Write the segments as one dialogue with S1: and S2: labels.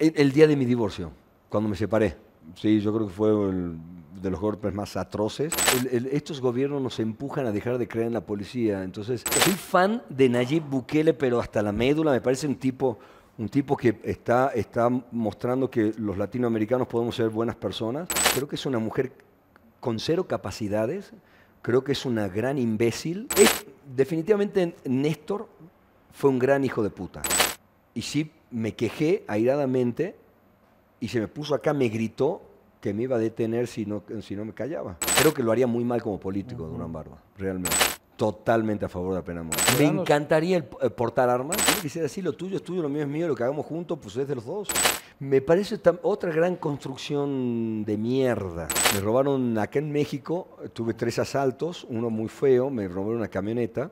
S1: el día de mi divorcio, cuando me separé. Sí, yo creo que fue de los golpes más atroces. estos gobiernos nos empujan a dejar de creer en la policía. Entonces, soy fan de Nayib Bukele, pero hasta la médula me parece un tipo, un tipo que está, está mostrando que los latinoamericanos podemos ser buenas personas. Creo que es una mujer con cero capacidades. Creo que es una gran imbécil. definitivamente Néstor fue un gran hijo de puta. Y sí, me quejé airadamente y se me puso acá, me gritó que me iba a detener si no, si no me callaba. Creo que lo haría muy mal como político, de -huh. realmente. Totalmente a favor de la pena Me encantaría el, eh, portar armas. quisiera decir, lo tuyo es tuyo, lo mío es mío, lo que hagamos juntos, pues es de los dos. Me parece otra gran construcción de mierda. Me robaron acá en México, tuve tres asaltos, uno muy feo, me robaron una camioneta,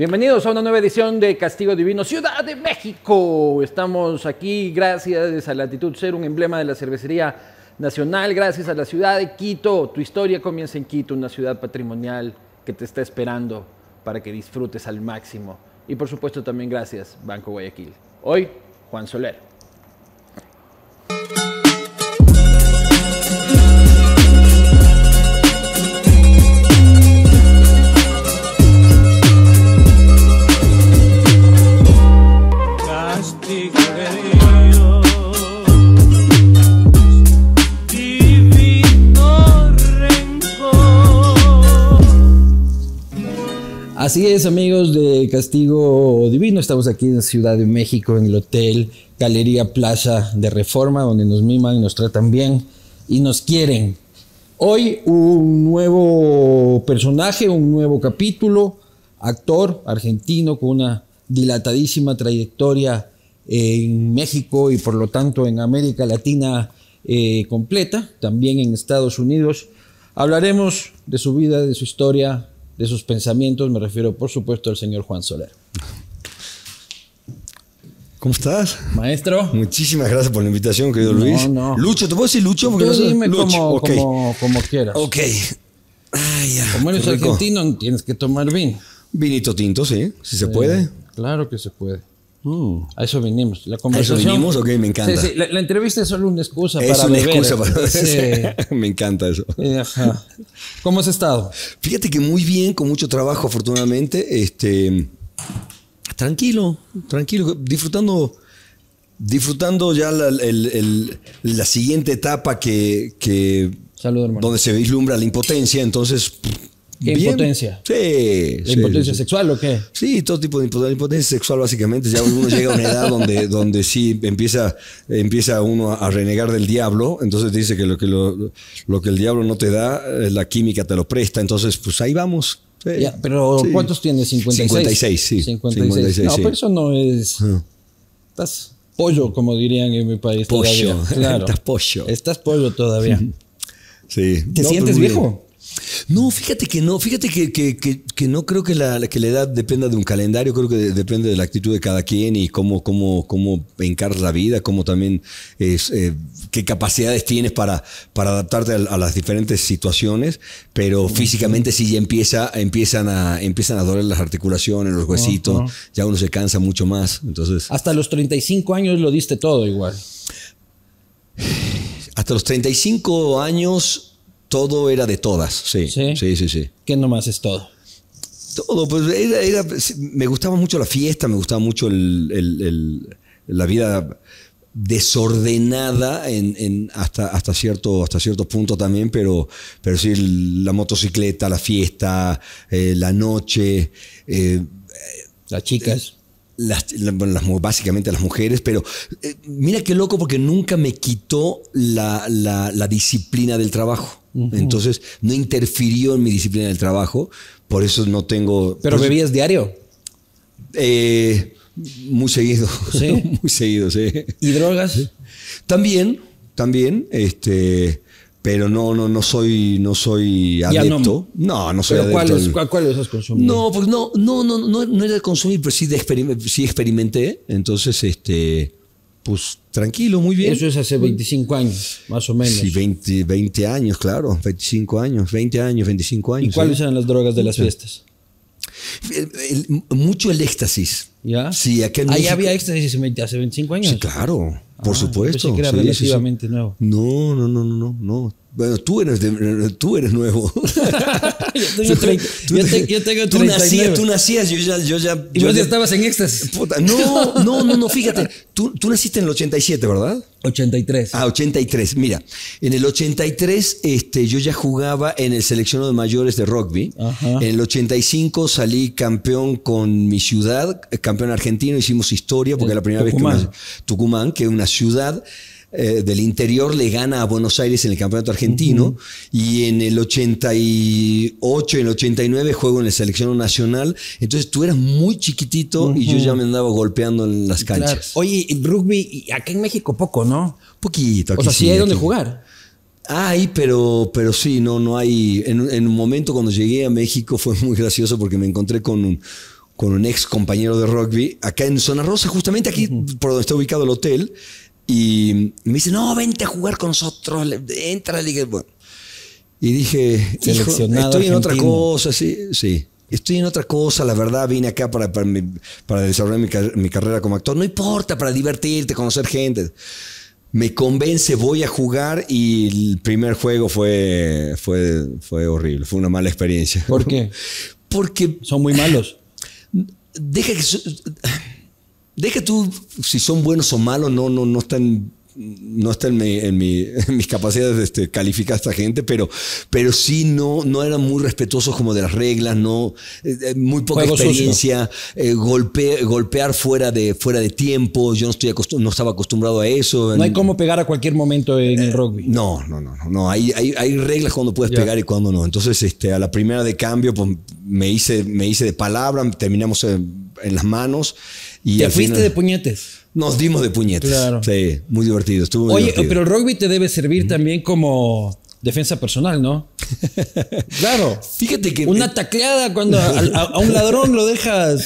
S2: Bienvenidos a una nueva edición de Castigo Divino Ciudad de México. Estamos aquí gracias a Latitud Ser, un emblema de la cervecería nacional, gracias a la ciudad de Quito. Tu historia comienza en Quito, una ciudad patrimonial que te está esperando para que disfrutes al máximo. Y por supuesto también gracias Banco Guayaquil. Hoy, Juan Soler. Así es, amigos de Castigo Divino. Estamos aquí en Ciudad de México, en el Hotel Galería Plaza de Reforma, donde nos miman, nos tratan bien y nos quieren. Hoy un nuevo personaje, un nuevo capítulo, actor argentino con una dilatadísima trayectoria en México y por lo tanto en América Latina eh, completa, también en Estados Unidos. Hablaremos de su vida, de su historia, de sus pensamientos. Me refiero, por supuesto, al señor Juan Soler.
S1: ¿Cómo estás? Maestro. Muchísimas gracias por la invitación, querido Luis. No. Lucho, ¿te puedo decir Lucho? Porque Tú no dime Lucho. Como, quieras. Ok. como eres argentino,
S2: tienes que tomar vino. Vinito tinto, sí, si se puede. Claro que se puede. Mm. A eso vinimos. La conversación, ¿A eso venimos? Ok, me encanta. la, entrevista es solo una excusa es una excusa para
S1: Me encanta eso. ¿Cómo has estado? Fíjate que muy bien, con mucho trabajo, afortunadamente. Este, tranquilo, tranquilo, disfrutando, disfrutando ya la, siguiente etapa que, donde se vislumbra la impotencia. Entonces, impotencia Sí. ¿La impotencia sexual o qué? Sí, todo tipo de impotencia, sexual básicamente. Ya uno llega a una edad donde, donde sí empieza, empieza uno a, renegar del diablo. Entonces dice que lo que, lo, que el diablo no te da, eh, la química te lo presta. Entonces, pues ahí vamos. pero ¿cuántos tienes? 56. 56, sí. 56. no, pero eso no es... Ah.
S2: Estás pollo, como dirían en mi país. Pollo. Claro. Estás pollo. Estás pollo todavía.
S1: Sí. ¿Te pues, sientes viejo? No, fíjate que no, fíjate que, no creo que la, que la edad dependa de un calendario, creo que depende de la actitud de cada quien y cómo, cómo, encaras la vida, cómo también es, eh, qué capacidades tienes para, para adaptarte a, las diferentes situaciones, pero físicamente sí ya empieza, empiezan, a, empiezan a doler las articulaciones, los huesitos, ya uno se cansa mucho más. Entonces, Hasta los 35 años lo diste todo igual. Hasta los 35 años todo era de todas, sí. Sí, sí, sí. ¿Qué nomás es todo? Todo, pues era, me gustaba mucho la fiesta, me gustaba mucho la vida desordenada en, hasta, hasta, cierto, hasta punto también, pero, pero sí, la motocicleta, la fiesta, eh, la noche. Eh, Las chicas las, básicamente a las mujeres, pero eh, mira qué loco porque nunca me quitó la, disciplina del trabajo. Entonces no interfirió en mi disciplina del trabajo, por eso no tengo... ¿Pero bebías diario? Eh, muy seguido, muy seguido, sí. ¿Y drogas? También, también, este pero no, no, no soy, no soy adepto. No, no soy adepto. ¿Cuáles
S2: cuál, cuál has consumido?
S1: No, pues no, no, no, no, no era de consumir, pero sí, experimenté. Entonces, este, pues tranquilo, muy bien. Eso es hace 25 años, más o menos. Sí, 20, 20 años, claro, 25 años, 20 años, 25 años. ¿Y cuáles ¿eh? eran las drogas de las fiestas? Eh, el, mucho el éxtasis. ¿Ya? Sí, que en Ahí había
S2: éxtasis hace 25
S1: años. Sí, claro, por ah, supuesto. Pensé que era relativamente nuevo. no, no, no, no, no. Bueno, tú eres, tú eres nuevo. yo tengo 30. yo, tengo Tú nacías, yo ya... Yo ya ya estabas en éxtasis. no, no, no, fíjate. Tú, naciste en el 87, ¿verdad? 83. Ah, 83. Mira, en el 83 este, yo ya jugaba en el seleccionado de mayores de rugby. En el 85 salí campeón con mi ciudad, eh, campeón argentino. Hicimos historia porque era la primera vez que... Tucumán, que es una ciudad eh, del interior le gana a Buenos Aires en el campeonato argentino y en el 88, en el 89 juego en la selección nacional. Entonces tú eras muy chiquitito y yo ya me andaba golpeando en las canchas. Oye, rugby acá en México poco, ¿no? Poquito. o sea, sí, hay donde jugar. Hay, pero, pero sí, no, no hay. En, un momento cuando llegué a México fue muy gracioso porque me encontré con un, con un ex compañero de rugby acá en Zona Rosa, justamente aquí por donde está ubicado el hotel. Y me dice, no, vente a jugar con nosotros, entra a Bueno, y dije, estoy en otra cosa, sí, sí. Estoy en otra cosa, la verdad, vine acá para, desarrollar mi, carrera como actor. No importa, para divertirte, conocer gente. Me convence, voy a jugar y el primer juego fue, fue, fue horrible, fue una mala experiencia. ¿Por qué? Porque... Son muy malos. Deja que... Deja tú si son buenos o malos, no, no, no están no está en, mi, en, mis capacidades de este, calificar a esta gente, pero, pero sí no, no eran muy respetuosos como de las reglas, no, eh, eh, muy poca experiencia, eh, golpe, golpear fuera de, fuera de tiempo, yo no, estoy no estaba acostumbrado a eso. no hay cómo pegar a cualquier momento en el rugby. No, no, no, no, hay, hay, hay, reglas cuando puedes pegar y cuando no. Entonces, este, a la primera de cambio, pues, me, hice, me hice de palabra, terminamos en, en las manos ¿Te fuiste de puñetes? Nos dimos de puñetes. Sí, muy divertido. Oye, pero el
S2: rugby te debe servir también como defensa personal, ¿no?
S1: claro.
S2: Fíjate que. Una eh, tacleada cuando a, un ladrón
S1: lo dejas.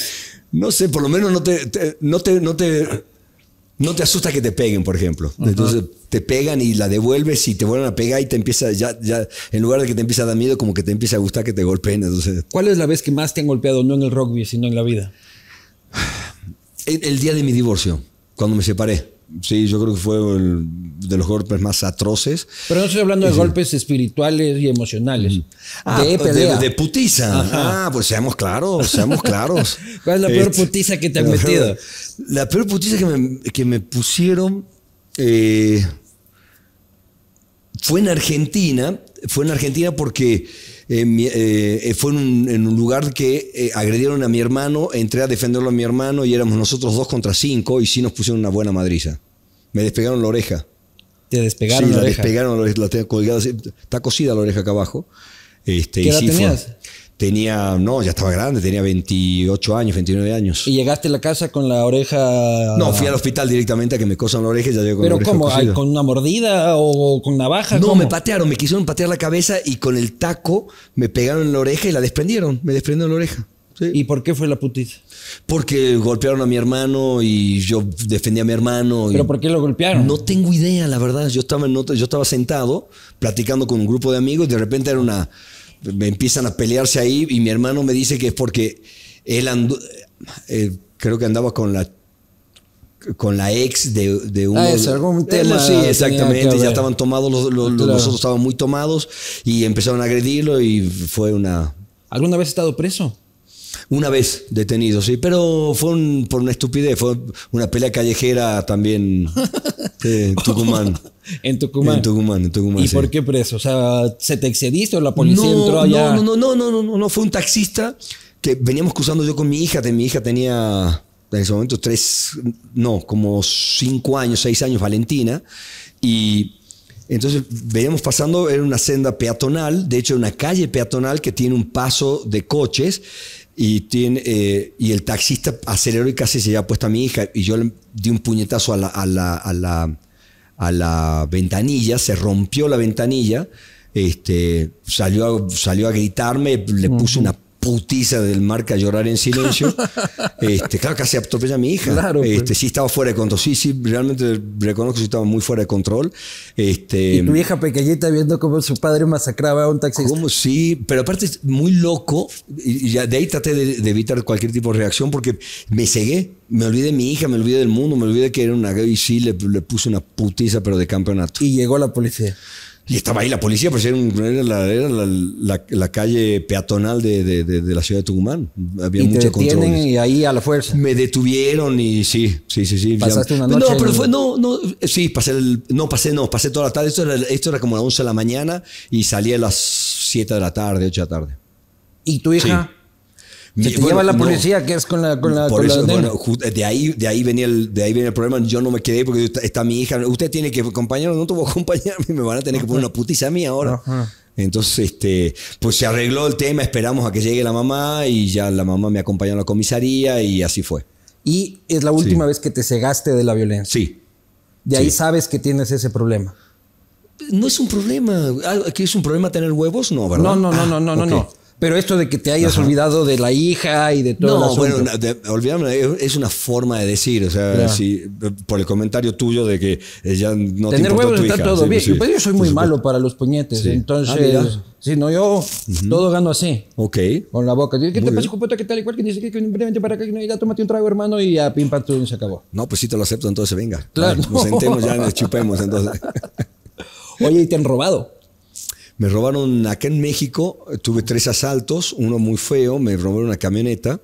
S1: No sé, por lo menos no te, no te, no te, no te asusta que te peguen, por ejemplo. Entonces te pegan y la devuelves y te vuelven a pegar y te empieza, ya, ya, en lugar de que te empieza a dar miedo, como que te empieza a gustar que te golpeen. Entonces. ¿Cuál es la vez que más te han golpeado? No
S2: en el rugby, sino en la vida
S1: el día de mi divorcio, cuando me separé. Sí, yo creo que fue de los golpes más atroces. Pero no estoy hablando de golpes espirituales y emocionales. Ah, de, putiza. Ah, pues seamos claros,
S2: seamos claros.
S1: ¿Cuál es la peor este, putiza que te han metido? La peor putiza que me, pusieron eh, fue en Argentina. Fue en Argentina porque eh, eh, fue en un, lugar que eh, agredieron a mi hermano, entré a defenderlo a mi hermano y éramos nosotros dos contra cinco y sí nos pusieron una buena madriza. Me despegaron la oreja.
S2: Te despegaron la, oreja.
S1: la, la colgada, está cosida la oreja acá abajo. Este, ¿Qué Fue, Tenía, no, ya estaba grande, tenía 28 años, 29 años. ¿Y llegaste a la casa con la oreja? No, fui al hospital directamente a que me cosan la oreja y ya llegué con la oreja cómo? ¿Con una mordida o con navaja? No, me patearon, me quisieron patear la cabeza y con el taco me pegaron en la oreja y la desprendieron, me desprendieron la oreja. ¿Y por qué fue la putiza? Porque golpearon a mi hermano y yo defendí a mi hermano. ¿Pero por qué lo golpearon? No tengo idea, la verdad. Yo estaba, en yo estaba sentado platicando con un grupo de amigos y de repente era una me empiezan a pelearse ahí y mi hermano me dice que es porque él andó, eh, creo que andaba con la con la ex de, de ah, uno. sí, exactamente. Ya estaban tomados, los, los, estaban muy tomados y empezaron a agredirlo y fue una. ¿Alguna vez estado preso? Una vez detenido, sí, pero fue un, por una estupidez, fue una pelea callejera también eh, Tucumán. En Tucumán. En Tucumán, en Tucumán. ¿Y por
S2: qué preso? O sea,
S1: ¿se te excediste o la policía entró allá? No, no, no, no, no, no, no, fue un taxista que veníamos cruzando yo con mi hija. Mi hija tenía en ese momento tres, no, como cinco años, seis años, Valentina. Y entonces veníamos pasando, era una senda peatonal, de hecho, una calle peatonal que tiene un paso de coches. Y, tiene, eh, y el taxista aceleró y casi se había puesto a mi hija. Y yo le di un puñetazo a la, a la, a la a la ventanilla, se rompió la ventanilla, este, salió, a, salió a gritarme, le puse una putiza del marca llorar en silencio. este, claro, casi atropella a mi hija. Pues. este, Sí, estaba fuera de control. Sí, sí, realmente reconozco que estaba muy fuera de control. Este, y tu
S2: vieja pequeñita viendo cómo su padre
S1: masacraba a un taxista. ¿Cómo? Sí, pero aparte es muy loco. Y ya de ahí traté de, evitar cualquier tipo de reacción porque me cegué. Me olvidé de mi hija, me olvidé del mundo, me olvidé que era una gay y sí, le, le puse una putiza, pero de campeonato. Y llegó la policía. Y estaba ahí la policía, pero pues, era, la, calle peatonal de, de, la ciudad de Tucumán. Había ¿Y mucho control. Y ahí a la fuerza. Me detuvieron y sí, sí, sí, sí. Pasaste una noche. No, pero fue, no, no, sí, pasé, no, pasé, no, pasé toda la tarde. Esto era, esto era como a las 11 de la mañana y salí a las 7 de la tarde, 8 de la tarde. ¿Y tu hija? Se te lleva la policía,
S2: que es con la, con bueno,
S1: de ahí, de ahí venía el, de ahí el problema. Yo no me quedé porque está mi hija. Usted tiene que acompañarme, no te voy a acompañar. me van a tener que poner una putiza a mí ahora. Entonces, este, pues se arregló el tema, esperamos a que llegue la mamá y ya la mamá me acompañó a la comisaría y así fue.
S2: Y es la última vez que te cegaste de la violencia. Sí. De ahí sabes que tienes ese problema.
S1: No es un problema. ¿Aquí ah, es un problema tener huevos? No, ¿verdad? No, no, no, ah, no, no, no, no. Pero esto de que te hayas olvidado de la hija y de todo. No, bueno, de, olvidarme es una forma de decir, o sea, si, por el comentario tuyo de que ya no Tener te huevos está todo bien. yo soy muy malo
S2: para los puñetes, entonces. sí, ah, si no, yo todo gano así. Ok. Con la boca. ¿Qué te pasa, Jupota? ¿Qué tal? Igual que dice que, que para para acá, ya tómate un trago, hermano, y ya pim, pam, tú, se acabó. No, pues sí te lo acepto, entonces venga.
S1: Claro. nos sentemos ya, nos chupemos, entonces.
S2: Oye, ¿y te han robado?
S1: Me robaron acá en México, tuve tres asaltos, uno muy feo, me robaron una camioneta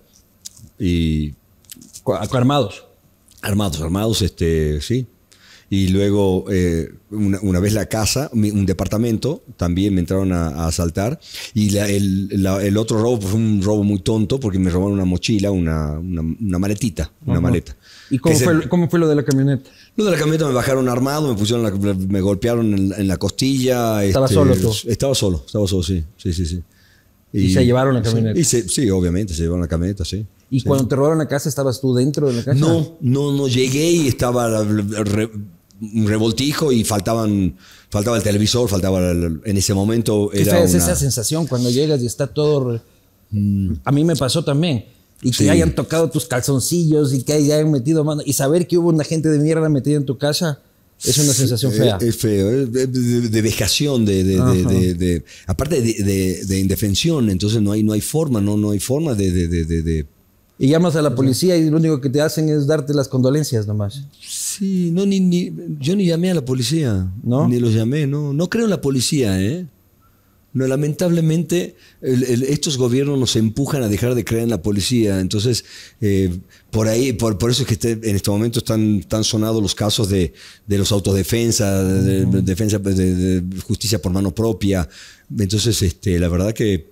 S1: y... ¿Armados? Armados, armados, este, sí. Y luego, eh, una, vez la casa, un departamento, también me entraron a, asaltar. Y el, otro robo pues, fue un robo muy tonto porque me robaron una mochila, una, una, maletita, una maleta. ¿Y cómo fue,
S2: cómo fue, lo de la camioneta?
S1: Lo de la camioneta me bajaron armado, me pusieron me golpearon en, la costilla. ¿Estaba este, solo tú? Estaba solo, estaba solo, sí. Sí, sí,
S2: Y, se llevaron la camioneta.
S1: Sí, obviamente, se llevaron la camioneta, sí. ¿Y cuando
S2: te robaron la casa, estabas tú dentro de la casa? No,
S1: no, no llegué y estaba un revoltijo y faltaban, faltaba el televisor, faltaba en ese momento. ¿Qué era esa
S2: sensación cuando llegas y está todo. Mm. A mí me pasó también y que hayan tocado tus calzoncillos y que hayan metido mano y saber que hubo una gente de mierda metida en tu casa. Es una sensación fea.
S1: Es feo, es de, de, de, vejación, de, de aparte de, indefensión, entonces no hay, no hay forma, no, no hay forma de, Y llamas a la policía y lo único que te hacen es darte las condolencias nomás. Sí, no, ni yo ni llamé a la policía, ¿no? Ni los llamé, no, no creo en la policía, ¿eh? No, lamentablemente, estos gobiernos nos empujan a dejar de creer en la policía. Entonces, eh, por ahí, por, por, eso es que en este momento están tan sonados los casos de, los autodefensa, de, defensa pues, de, justicia por mano propia. Entonces, este, la verdad que,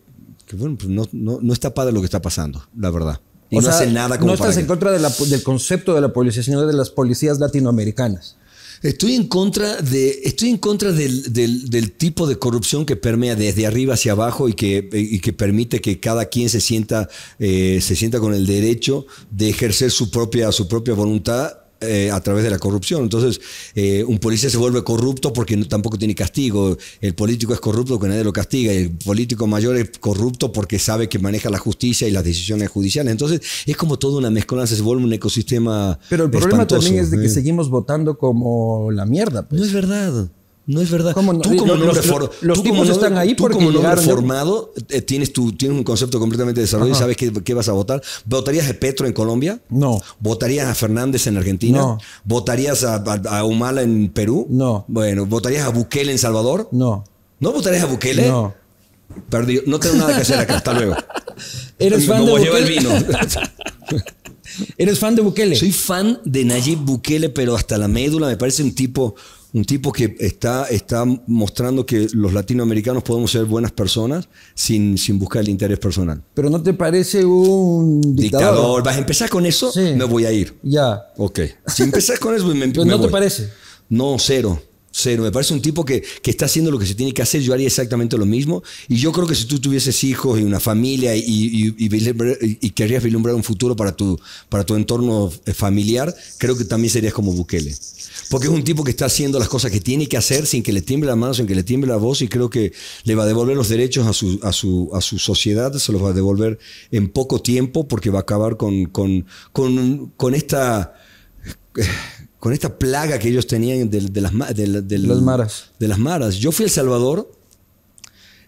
S1: pues, no, está padre lo que está pasando, la verdad. no sea, nada No estás en
S2: contra del concepto de la policía, sino de las policías latinoamericanas.
S1: Estoy en contra de, estoy en contra del, del, del, tipo de corrupción que permea desde arriba hacia abajo y que, y que permite que cada quien se sienta, eh, se sienta con el derecho de ejercer su propia, su propia voluntad eh, a través de la corrupción. Entonces, eh, un policía se vuelve corrupto porque tampoco tiene castigo. El político es corrupto porque nadie lo castiga. El político mayor es corrupto porque sabe que maneja la justicia y las decisiones judiciales. Entonces, es como toda una mezcolanza, se vuelve un ecosistema. Pero el problema también es de que ¿eh?
S2: seguimos votando como la mierda. Pues. No es verdad. No es verdad. Tú como no tienes,
S1: un concepto completamente desarrollado y sabes qué, qué, vas a votar. ¿Votarías a Petro en Colombia? No. ¿Votarías a Fernández en Argentina? No. ¿Votarías a, Humala en Perú? No. Bueno, ¿votarías a Bukele en Salvador? No. ¿No votarías a Bukele? No. No tengo nada que hacer acá. Hasta luego. ¿Eres fan de Bukele? el vino. ¿Eres fan de Bukele? Soy fan de Nayib Bukele, pero hasta la médula me parece un tipo un tipo que está, está mostrando que los latinoamericanos podemos ser buenas personas sin, sin buscar el interés personal.
S2: Pero no te parece un
S1: dictador. ¿Vas a empezar con eso? Sí. Me voy a ir. Ya. Ok. Si empezás con eso, me, Pero no te parece. No, cero. Cero. Me parece un tipo que, que, está haciendo lo que se tiene que hacer. Yo haría exactamente lo mismo. Y yo creo que si tú tuvieses hijos y una familia y, y, y, querrías vislumbrar un futuro para tu, para tu entorno eh, familiar, creo que también serías como Bukele. Porque es un tipo que está haciendo las cosas que tiene que hacer sin que le tiemble la mano, sin que le tiemble la voz, y creo que le va a devolver los derechos a su, a su, a su sociedad, se los va a devolver en poco tiempo, porque va a acabar con, con, esta. Con esta plaga que ellos tenían de, las, de, maras. De las maras. Yo fui a El Salvador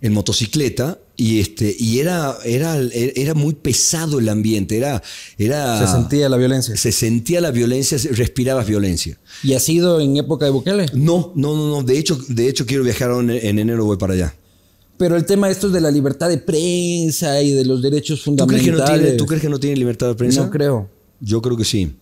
S1: en motocicleta y este y era era era muy pesado el ambiente era era se sentía la violencia se sentía la violencia respiraba violencia y ha sido en época de Bukele no no no no de hecho de hecho quiero viajar en, enero voy para allá
S2: pero el tema esto es de la libertad de prensa y de los derechos fundamentales ¿Tú crees
S1: que no tiene, libertad de prensa no creo yo creo que sí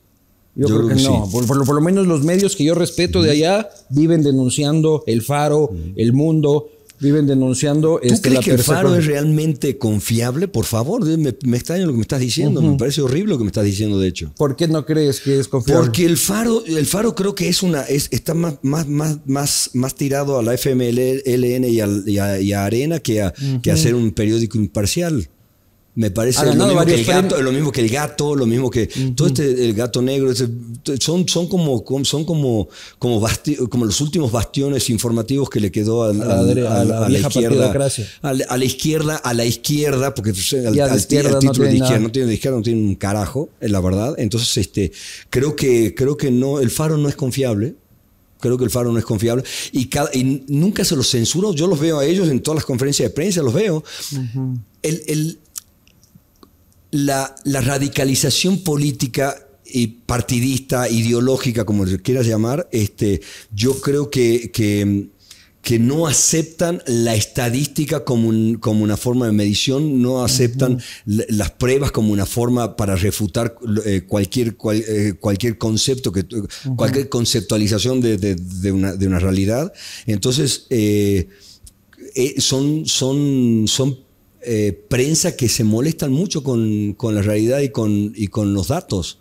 S1: yo, creo, que, Sí.
S2: Por, lo menos los medios que yo respeto de allá viven denunciando el faro, el mundo, viven denunciando.
S1: ¿Tú este, crees que el Faro es realmente confiable? Por favor, me, me extraña lo que me estás diciendo, me parece horrible lo que me estás diciendo, de hecho. ¿Por qué no crees que es confiable? Porque el Faro, el Faro creo que es una, es, está más, más, más, más, más tirado a la FMLN y, a, y Arena que a, que a ser un periódico imparcial. Me parece lo mismo, que el gato, lo mismo, que el gato, lo mismo que todo este, el gato negro, son, son, como, son como, como, como, los últimos bastiones informativos que le quedó a, la, a izquierda. A la, izquierda, a la izquierda, porque pues, al, izquierda título de izquierda, no tiene de izquierda, no tiene un carajo, la verdad. Entonces, este, creo que, creo que no, el faro no es confiable. Creo que el Faro no es confiable. Y, nunca se los censuro. Yo los veo a ellos en todas las conferencias de prensa, los veo. el, la, radicalización política y partidista, ideológica, como quieras llamar, este, yo creo que, que, no aceptan la estadística como, como, una forma de medición, no aceptan las pruebas como una forma para refutar eh, cualquier, eh, cualquier concepto, que, cualquier conceptualización de, una, realidad. Entonces, eh, son, son, son eh, prensa que se molestan mucho con, la realidad y con, con los datos.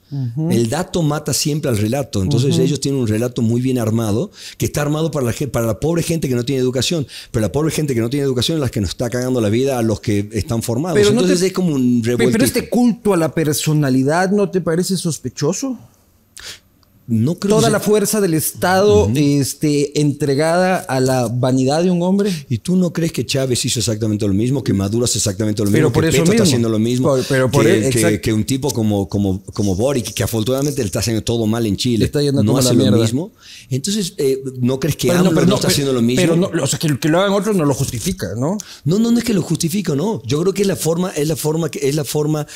S1: El dato mata siempre al relato. Entonces ellos tienen un relato muy bien armado, que está armado para la, para la pobre gente que no tiene educación. Pero la pobre gente que no tiene educación es la que nos está cagando la vida a los que están formados. Entonces es como un Pero este
S2: culto a la personalidad, ¿no te parece sospechoso?
S1: Toda la fuerza del Estado este, entregada a la vanidad de un hombre. ¿Y tú no crees que Chávez hizo exactamente lo mismo, que Maduro hace exactamente lo pero mismo, por que eso está haciendo lo mismo, pero e- que, un tipo como, como, como Boric, que afortunadamente está haciendo todo mal en Chile, está no hace lo mismo? Entonces, eh, ¿no crees que no, está haciendo lo mismo? Pero o sea, que, lo hagan otros no lo justifica, ¿no? No, no, no es que lo justifique, no. Yo creo que la forma, es la forma, es la forma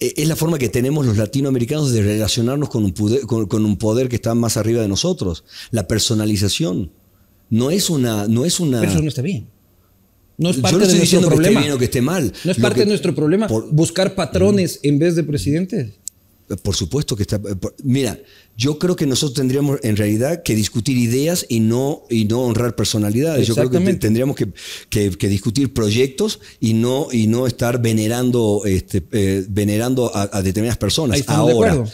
S1: eh, es la forma que tenemos los latinoamericanos de relacionarnos con un, poder, con, un poder que está más arriba de nosotros. La personalización. No es una... No es una eso no
S2: está bien. No es parte no de nuestro problema. Que esté
S1: mal. No es parte de nuestro problema buscar patrones en vez
S2: de presidentes.
S1: Por supuesto que está. Eh, mira, yo creo que nosotros tendríamos en realidad que discutir ideas y no, y no honrar personalidades. Yo creo que tendríamos que, discutir proyectos y no, y no estar venerando, este, eh, venerando a, determinadas personas. Ahora.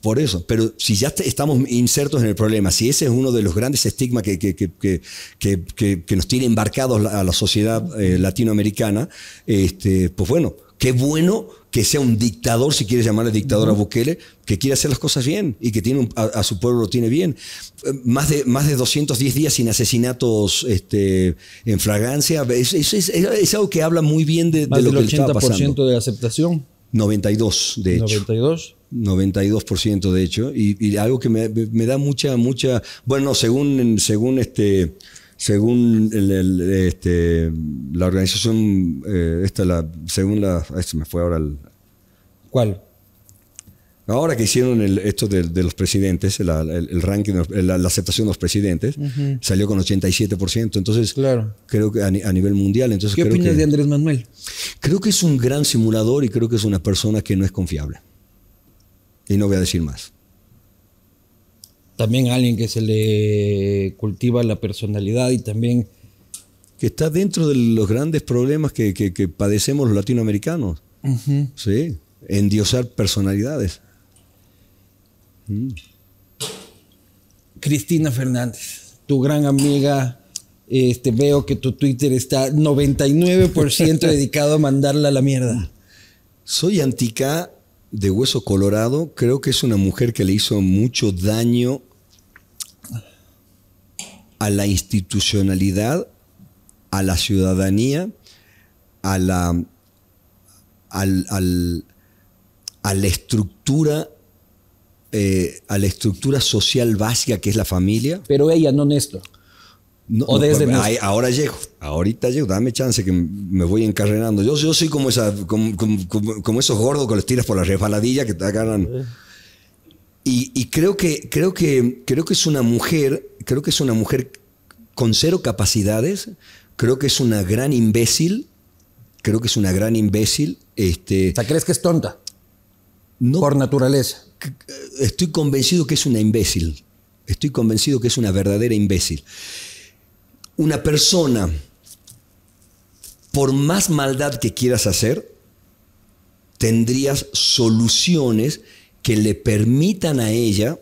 S1: por eso, pero si ya estamos insertos en el problema, si ese es uno de los grandes estigmas que, que, nos tiene embarcados a la sociedad eh, latinoamericana, este, pues bueno, qué bueno que sea un dictador, si quieres llamarle dictador a Bukele, que quiere hacer las cosas bien y que tiene a, su pueblo lo tiene bien. Eh, más de, más de 210 días sin asesinatos este, en fragancia, es, algo que habla muy bien de, de lo del 80% está pasando. de aceptación. 92, de hecho. 92. 92% de hecho, y, algo que me, da mucha, mucha, bueno, según, según este, según este, la organización, eh, esta, la, según la, me fue ahora el, Ahora que hicieron esto de, los presidentes, el, ranking, la, aceptación de los presidentes, salió con 87%. Entonces, creo que a, nivel mundial. Entonces ¿Qué opinas de Andrés Manuel? Creo que es un gran simulador y creo que es una persona que no es confiable. Y no voy a decir más.
S2: También alguien que se
S1: le cultiva la personalidad y también. Que está dentro de los grandes problemas que, padecemos los latinoamericanos. Sí endiosar personalidades. Mm.
S2: Cristina Fernández, tu gran amiga. Este, veo que tu Twitter está
S1: 99% dedicado a mandarla a la mierda. Soy antica de hueso colorado. Creo que es una mujer que le hizo mucho daño a la institucionalidad, a la ciudadanía, a la, al, a la estructura eh, a la estructura social básica que es la familia. Pero ella, no Néstor. o desde ahora llego, ahorita llego, dame chance que me voy encarrenando. Yo, yo soy como, esa, como, esos gordos que los tiras por la resbaladilla que te agarran. Y, y, creo, que, creo, que, creo que es una mujer, creo que es una mujer con cero capacidades, creo que es una gran imbécil, creo que es una gran imbécil. Este, o ¿crees que es tonta? por naturaleza. Estoy convencido que es una imbécil. Estoy convencido que es una verdadera imbécil. Una persona, por más maldad que quieras hacer, tendrías soluciones que le permitan a ella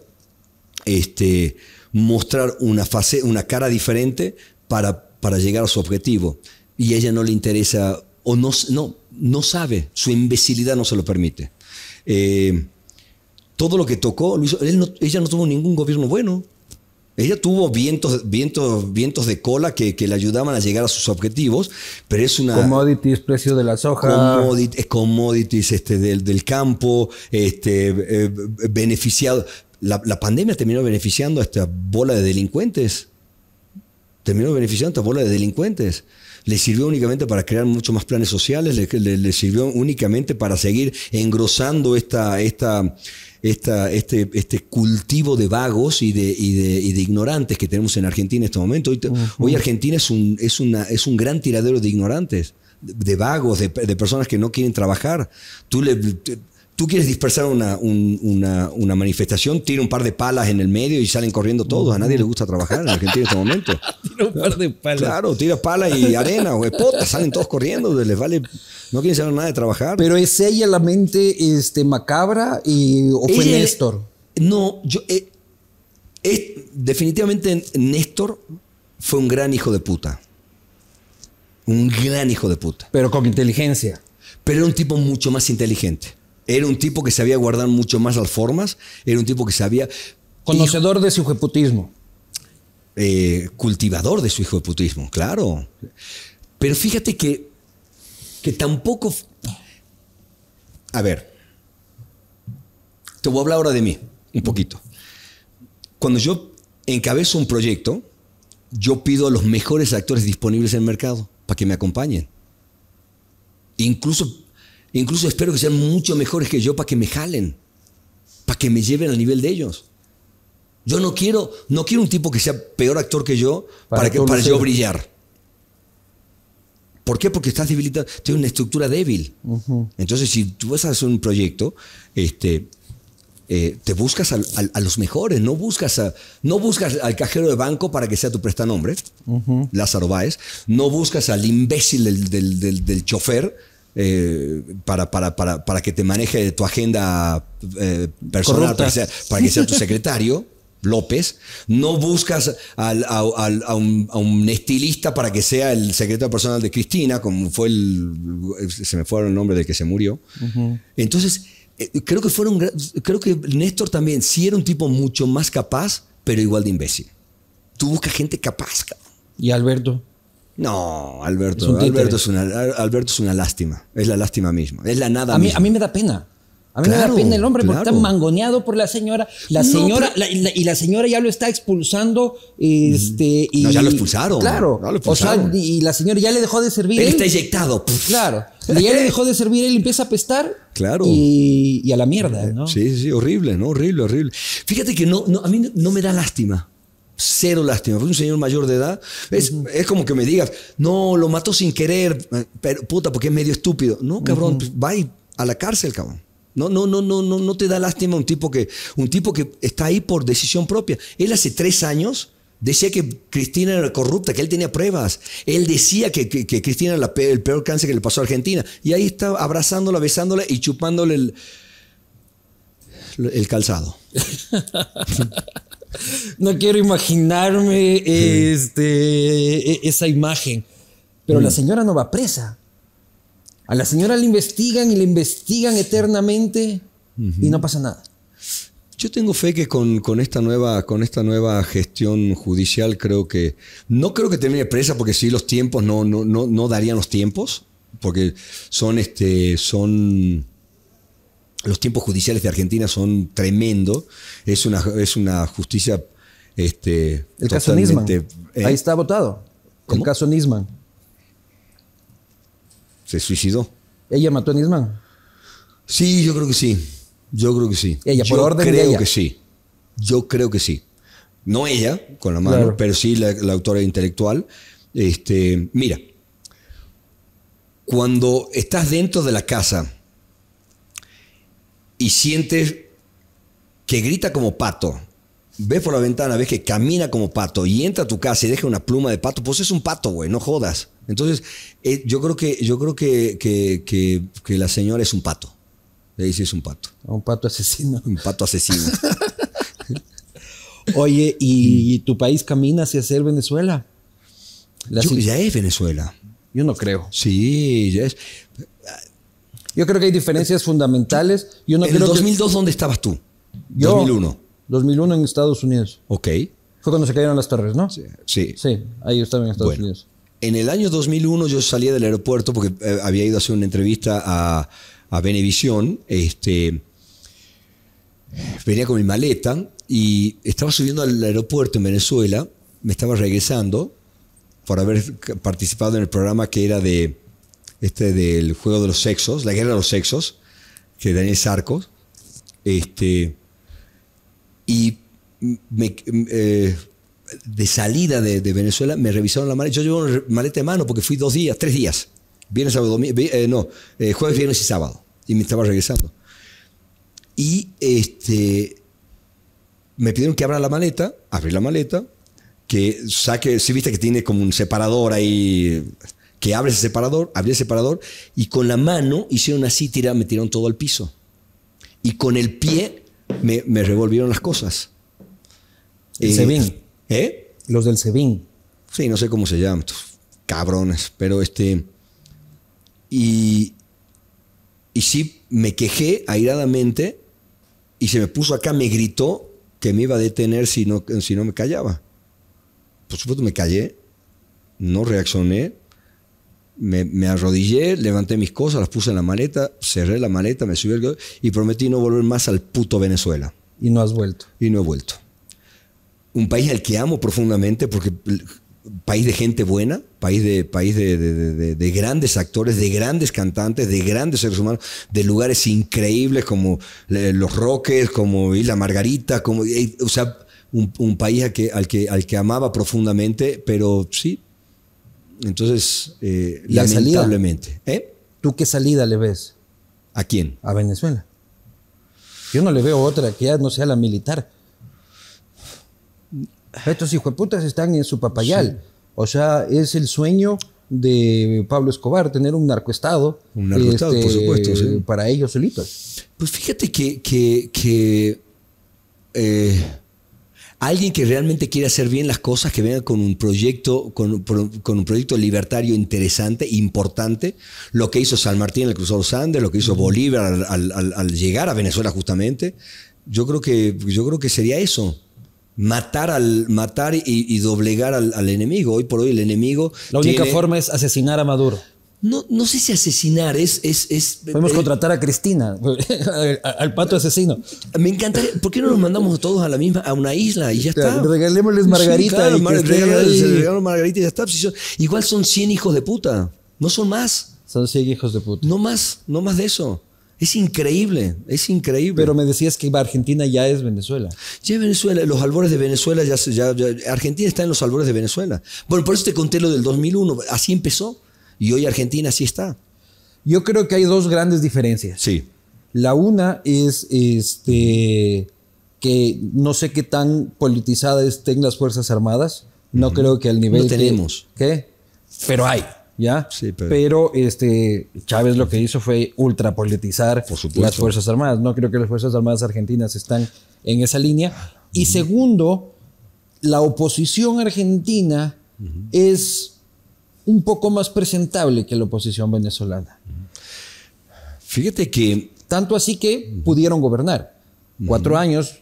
S1: este, mostrar una, una cara diferente para, llegar a su objetivo. Y ella no le interesa o no, no, no sabe, su imbecilidad no se lo permite. Eh, todo lo que tocó, ella no tuvo ningún gobierno bueno. Ella tuvo vientos, vientos, vientos de cola que, le ayudaban a llegar a sus objetivos, pero es una... Commodities, precio de la soja. Eh, commodities, este, del, campo, este, eh, beneficiado. La, la, pandemia terminó beneficiando a esta bola de delincuentes. Terminó beneficiando a esta bola de delincuentes le sirvió únicamente para crear muchos más planes sociales, le, sirvió únicamente para seguir engrosando esta, esta, este, este cultivo de vagos y de, de, ignorantes que tenemos en Argentina en este momento. Hoy, Argentina es un, es, una, es un gran tiradero de ignorantes de vagos, de, de, personas que no quieren trabajar. Tú le, tú quieres dispersar una, una, manifestación, tira un par de palas en el medio y salen corriendo todos. A nadie le gusta trabajar en Argentina en este momento. tira
S2: un par de palas. Claro, tira
S1: palas y arena o salen todos corriendo, les vale, no quieren saber nada de trabajar. Pero es ella la mente este, macabra y, o fue Néstor. No, yo eh, es, definitivamente Néstor fue un gran hijo de puta. Un gran hijo de puta. Pero con inteligencia. Pero era un tipo mucho más inteligente. Era un tipo que sabía guardar mucho más las formas, era un tipo que sabía... Conocedor de su hijueputismo. Eh, cultivador de su hijueputismo, claro. Pero fíjate que, que tampoco... A ver, te voy a hablar ahora de mí, un poquito. Cuando yo encabezo un proyecto, yo pido a los mejores actores disponibles en el mercado para que me acompañen. Incluso Incluso espero que sean mucho mejores que yo para que me jalen, para que me lleven al nivel de ellos. Yo no quiero, no quiero un tipo que sea peor actor que yo para, que, yo brillar. ¿Por qué? Porque estás debilitado, tienes una estructura débil. Entonces, si tú vas a hacer un proyecto, este, eh, te buscas a, los mejores, no buscas, no buscas al cajero de banco para que sea tu prestanombre, Lázaro Báez, no buscas al imbécil del chofer eh, para, para, que te maneje tu agenda eh, personal, para que, sea, tu secretario. López, no buscas a, un, estilista para que sea el secretario personal de Cristina, como fue el. Se me fue el nombre del que se murió. Entonces, eh, creo que fueron. Creo que Néstor también si era un tipo mucho más capaz, pero igual de imbécil. Tú buscas gente capaz. ¿Y Alberto? No, Alberto. Es Alberto, es una, Alberto es una lástima. Es la lástima misma. Es la nada a mí, A mí me da pena. A mí me da pena el hombre porque está
S2: mangoneado por la señora. La señora y la señora ya lo está expulsando.
S1: Este, y, no, ya lo expulsaron. Claro.
S2: y la señora ya le dejó de servir. Él, está
S1: inyectado. pues. Claro. ya le dejó de
S2: servir, él empieza a pestar. Claro.
S1: Y, a la mierda, ¿no? Sí, sí, horrible, ¿no? Horrible, horrible. Fíjate que no a mí no me da lástima cero lástima. Fue un señor mayor de edad. Es, como que me digas, no, lo mató sin querer, pero puta, porque es medio estúpido. No, cabrón, pues, va a la cárcel, cabrón. No, no, no, no, no, no te da lástima un tipo que, un tipo que está ahí por decisión propia. Él hace tres años decía que Cristina era corrupta, que él tenía pruebas. Él decía que, Cristina era el peor cáncer que le pasó a Argentina. Y ahí está abrazándola, besándola y chupándole el, el calzado. no quiero
S2: imaginarme este, e, esa imagen. Pero la señora no va presa. A la señora la investigan y le investigan eternamente y no pasa nada.
S1: Yo tengo fe que con, esta nueva, con esta nueva gestión judicial creo que... No creo que termine presa porque si sí, los tiempos no, no, no, no darían los tiempos, porque son... Este, son los tiempos judiciales de Argentina son tremendo. Es una, es una justicia este, el caso Nisman. ¿eh? Ahí está votado. con El caso Nisman. Se suicidó. ¿Ella mató a Nisman? Sí, yo creo que sí. Yo creo que sí. Ella, por orden creo que sí. Yo creo que sí. No ella, con la mano, pero sí la, autora intelectual. Este, mira, cuando estás dentro de la casa y sientes que grita como pato, ves por la ventana, ves que camina como pato y entra a tu casa y deja una pluma de pato, pues es un pato, güey, no jodas. Entonces, eh, yo creo que, yo creo que, la señora es un pato. Le dice es un pato. Un pato asesino. Un pato asesino. Oye, ¿y
S2: tu país camina hacia ser Venezuela? Yo, ya es Venezuela. Yo no creo. Sí, ya es. Yo creo que hay diferencias eh, fundamentales. ¿En el 2002 dónde estabas tú? 2001. 2001 en Estados Unidos. Ok. Fue cuando se cayeron las torres, ¿no? Sí. Sí, ahí yo estaba en Estados Unidos.
S1: En el año 2001 yo salía del aeropuerto porque eh, había ido a hacer una entrevista a, a Benevisión. Este, venía con mi maleta y estaba subiendo al aeropuerto en Venezuela. Me estaba regresando por haber participado en el programa que era de este del juego de los sexos, la guerra de los sexos, que Daniel Sarcos. Este, y eh, de salida de, Venezuela me revisaron la maleta. Yo llevo una maleta de mano porque fui dos días, tres días. Viernes, sábado, eh, no, eh, jueves, viernes y sábado. Y me estaba regresando. Y este, me pidieron que abra la maleta, abrí la maleta, que saque, si viste que tiene como un separador ahí, que abres el separador, abrí el separador y con la mano hicieron así, tira me tiraron todo al piso. Y con el pie me, me revolvieron las cosas. El ¿Eh? ¿eh? Los del Sebin. Sí, no sé cómo se llaman, cabrones, pero este... Y, y sí, me quejé airadamente y se me puso acá, me gritó que me iba a detener si no, si no me callaba. Por supuesto me callé, no reaccioné, me, arrodillé, levanté mis cosas, las puse en la maleta, cerré la maleta, me subí al... y prometí no volver más al puto Venezuela. Y no has vuelto. Y no he vuelto. Un país al que amo profundamente porque país de gente buena, país de, país de, grandes actores, de grandes cantantes, de grandes seres humanos, de lugares increíbles como eh, Los Roques, como Isla Margarita, como, eh, o sea, un, país al, que, al que amaba profundamente, pero sí, entonces, eh, lamentablemente. ¿Eh?
S2: ¿Tú qué salida le ves? ¿A quién? A Venezuela. Yo no le veo otra que ya no sea la militar. Estos hijos putas están en su papayal. O sea, es el sueño de Pablo Escobar, tener un narcoestado. Un narcoestado, por este, supuesto. Para ellos solitos. Pues fíjate que,
S1: que, eh, alguien que realmente quiere hacer bien las cosas, que venga con un proyecto, con, un proyecto libertario interesante, importante, lo que hizo San Martín en el Cruzado Andes, lo que hizo Bolívar al, llegar a Venezuela justamente, yo creo que, yo creo que sería eso. Matar, al, matar y, doblegar al, enemigo. Hoy por hoy el enemigo. La única forma es asesinar a Maduro.
S2: No, no sé si asesinar es... es, Podemos eh, contratar a Cristina,
S1: al, pato asesino. Me encanta. ¿Por qué no nos mandamos todos a la misma, a una isla y ya está? Regalémosles margarita. margarita ya está. Pues, igual son 100 hijos de puta. No son más. Son 100 hijos de puta. No más, no más de eso. Es increíble, es increíble. Pero me decías que Argentina ya es Venezuela. Ya Venezuela, los albores de Venezuela, ya, ya, Argentina está en los albores de Venezuela. Bueno, por eso te conté lo del 2001, así empezó. Y hoy Argentina sí está. Yo creo que hay dos grandes diferencias. Sí. La una es
S2: este que no sé qué tan politizadas estén las Fuerzas Armadas. No creo que al nivel. No tenemos. ¿Qué? Pero hay. ¿Ya? Sí, pero, pero este, Chávez lo que hizo fue ultrapolitizar las Fuerzas Armadas. No creo que las Fuerzas Armadas argentinas están en esa línea. Y segundo, la oposición argentina es un poco más presentable que la oposición venezolana. Fíjate que... Tanto así que pudieron gobernar. Cuatro años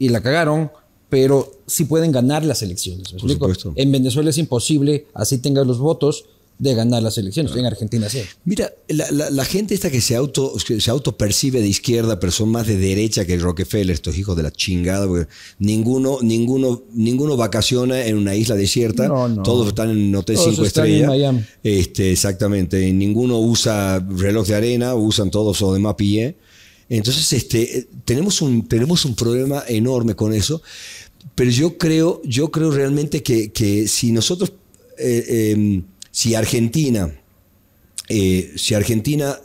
S2: y la cagaron, pero sí pueden ganar las elecciones. ¿me explico? En Venezuela es imposible, así tengas los votos, de ganar las elecciones. En Argentina sí.
S1: Mira, la, gente esta que se auto se percibe de izquierda, pero son más de derecha que Rockefeller, estos hijos de la chingada, porque ninguno, ninguno, ninguno vacaciona en una isla desierta. Todos están en hotel todos estrellas. Este, exactamente. Ninguno usa reloj de arena, usan todos o de mapillé. Entonces, este, tenemos un, tenemos un problema enorme con eso. Pero yo creo, yo creo realmente que, si nosotros eh, em, si Argentina, eh, si Argentina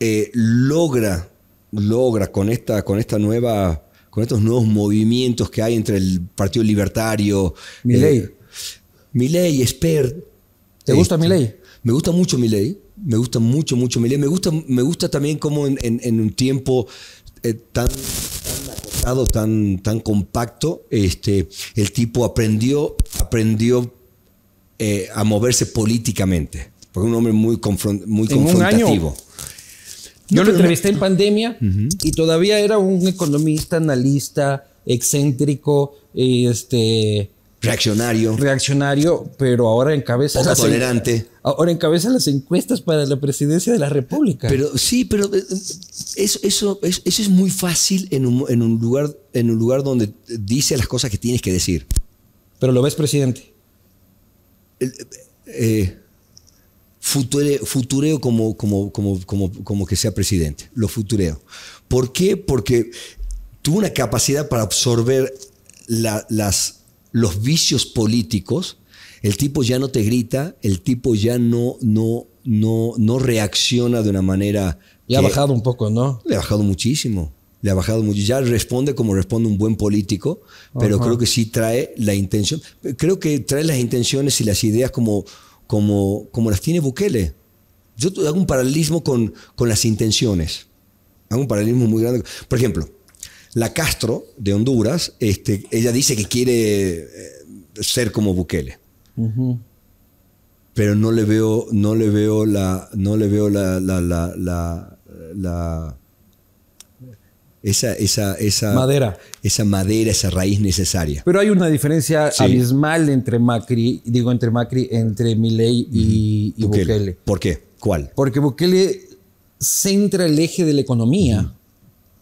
S1: eh, logra, logra con, esta, con esta nueva con estos nuevos movimientos que hay entre el Partido Libertario. Ley. Eh, mi ley, Esper. ¿Te gusta este, ley? Me gusta mucho ley. Me gusta mucho, mucho mi Me gusta, me gusta también cómo en, un tiempo tan, tan tan, tan compacto, este, el tipo aprendió, aprendió eh, a moverse políticamente, porque un hombre muy, muy confrontativo.
S2: Yo lo entrevisté en pandemia y todavía era un economista, analista, excéntrico, este reaccionario. Reaccionario, pero ahora encabeza. tolerante.
S1: Ahora encabeza las encuestas para la presidencia de la República. Pero sí, pero eh, eso, eso, es muy fácil en un, en un, lugar, en un lugar donde dice las cosas que tienes que decir. Pero lo ves presidente eh, futureo como, como, como, que sea presidente. Lo futureo. ¿Por qué? Porque tuvo una capacidad para absorber las, los vicios políticos. El tipo ya no te grita, el tipo ya no, no, no, no reacciona de una manera. y ha bajado un poco, ¿no? Le ha bajado muchísimo le ha bajado mucho. Ya responde como responde un buen político, pero creo que sí trae la intención. Creo que trae las intenciones y las ideas como, como, como las tiene Bukele. Yo hago un paralelismo con, con las intenciones. Hago un paralelismo muy grande. Por ejemplo, la Castro de Honduras, este, ella dice que quiere eh, ser como Bukele. Pero no le veo, no le veo la, no le veo la, la esa, esa, esa, madera. Esa madera, esa raíz necesaria. Pero
S2: hay una diferencia abismal entre Macri, digo entre Macri, entre Milei y, Bukele. ¿Por qué? ¿Cuál? Porque Bukele centra el eje de la economía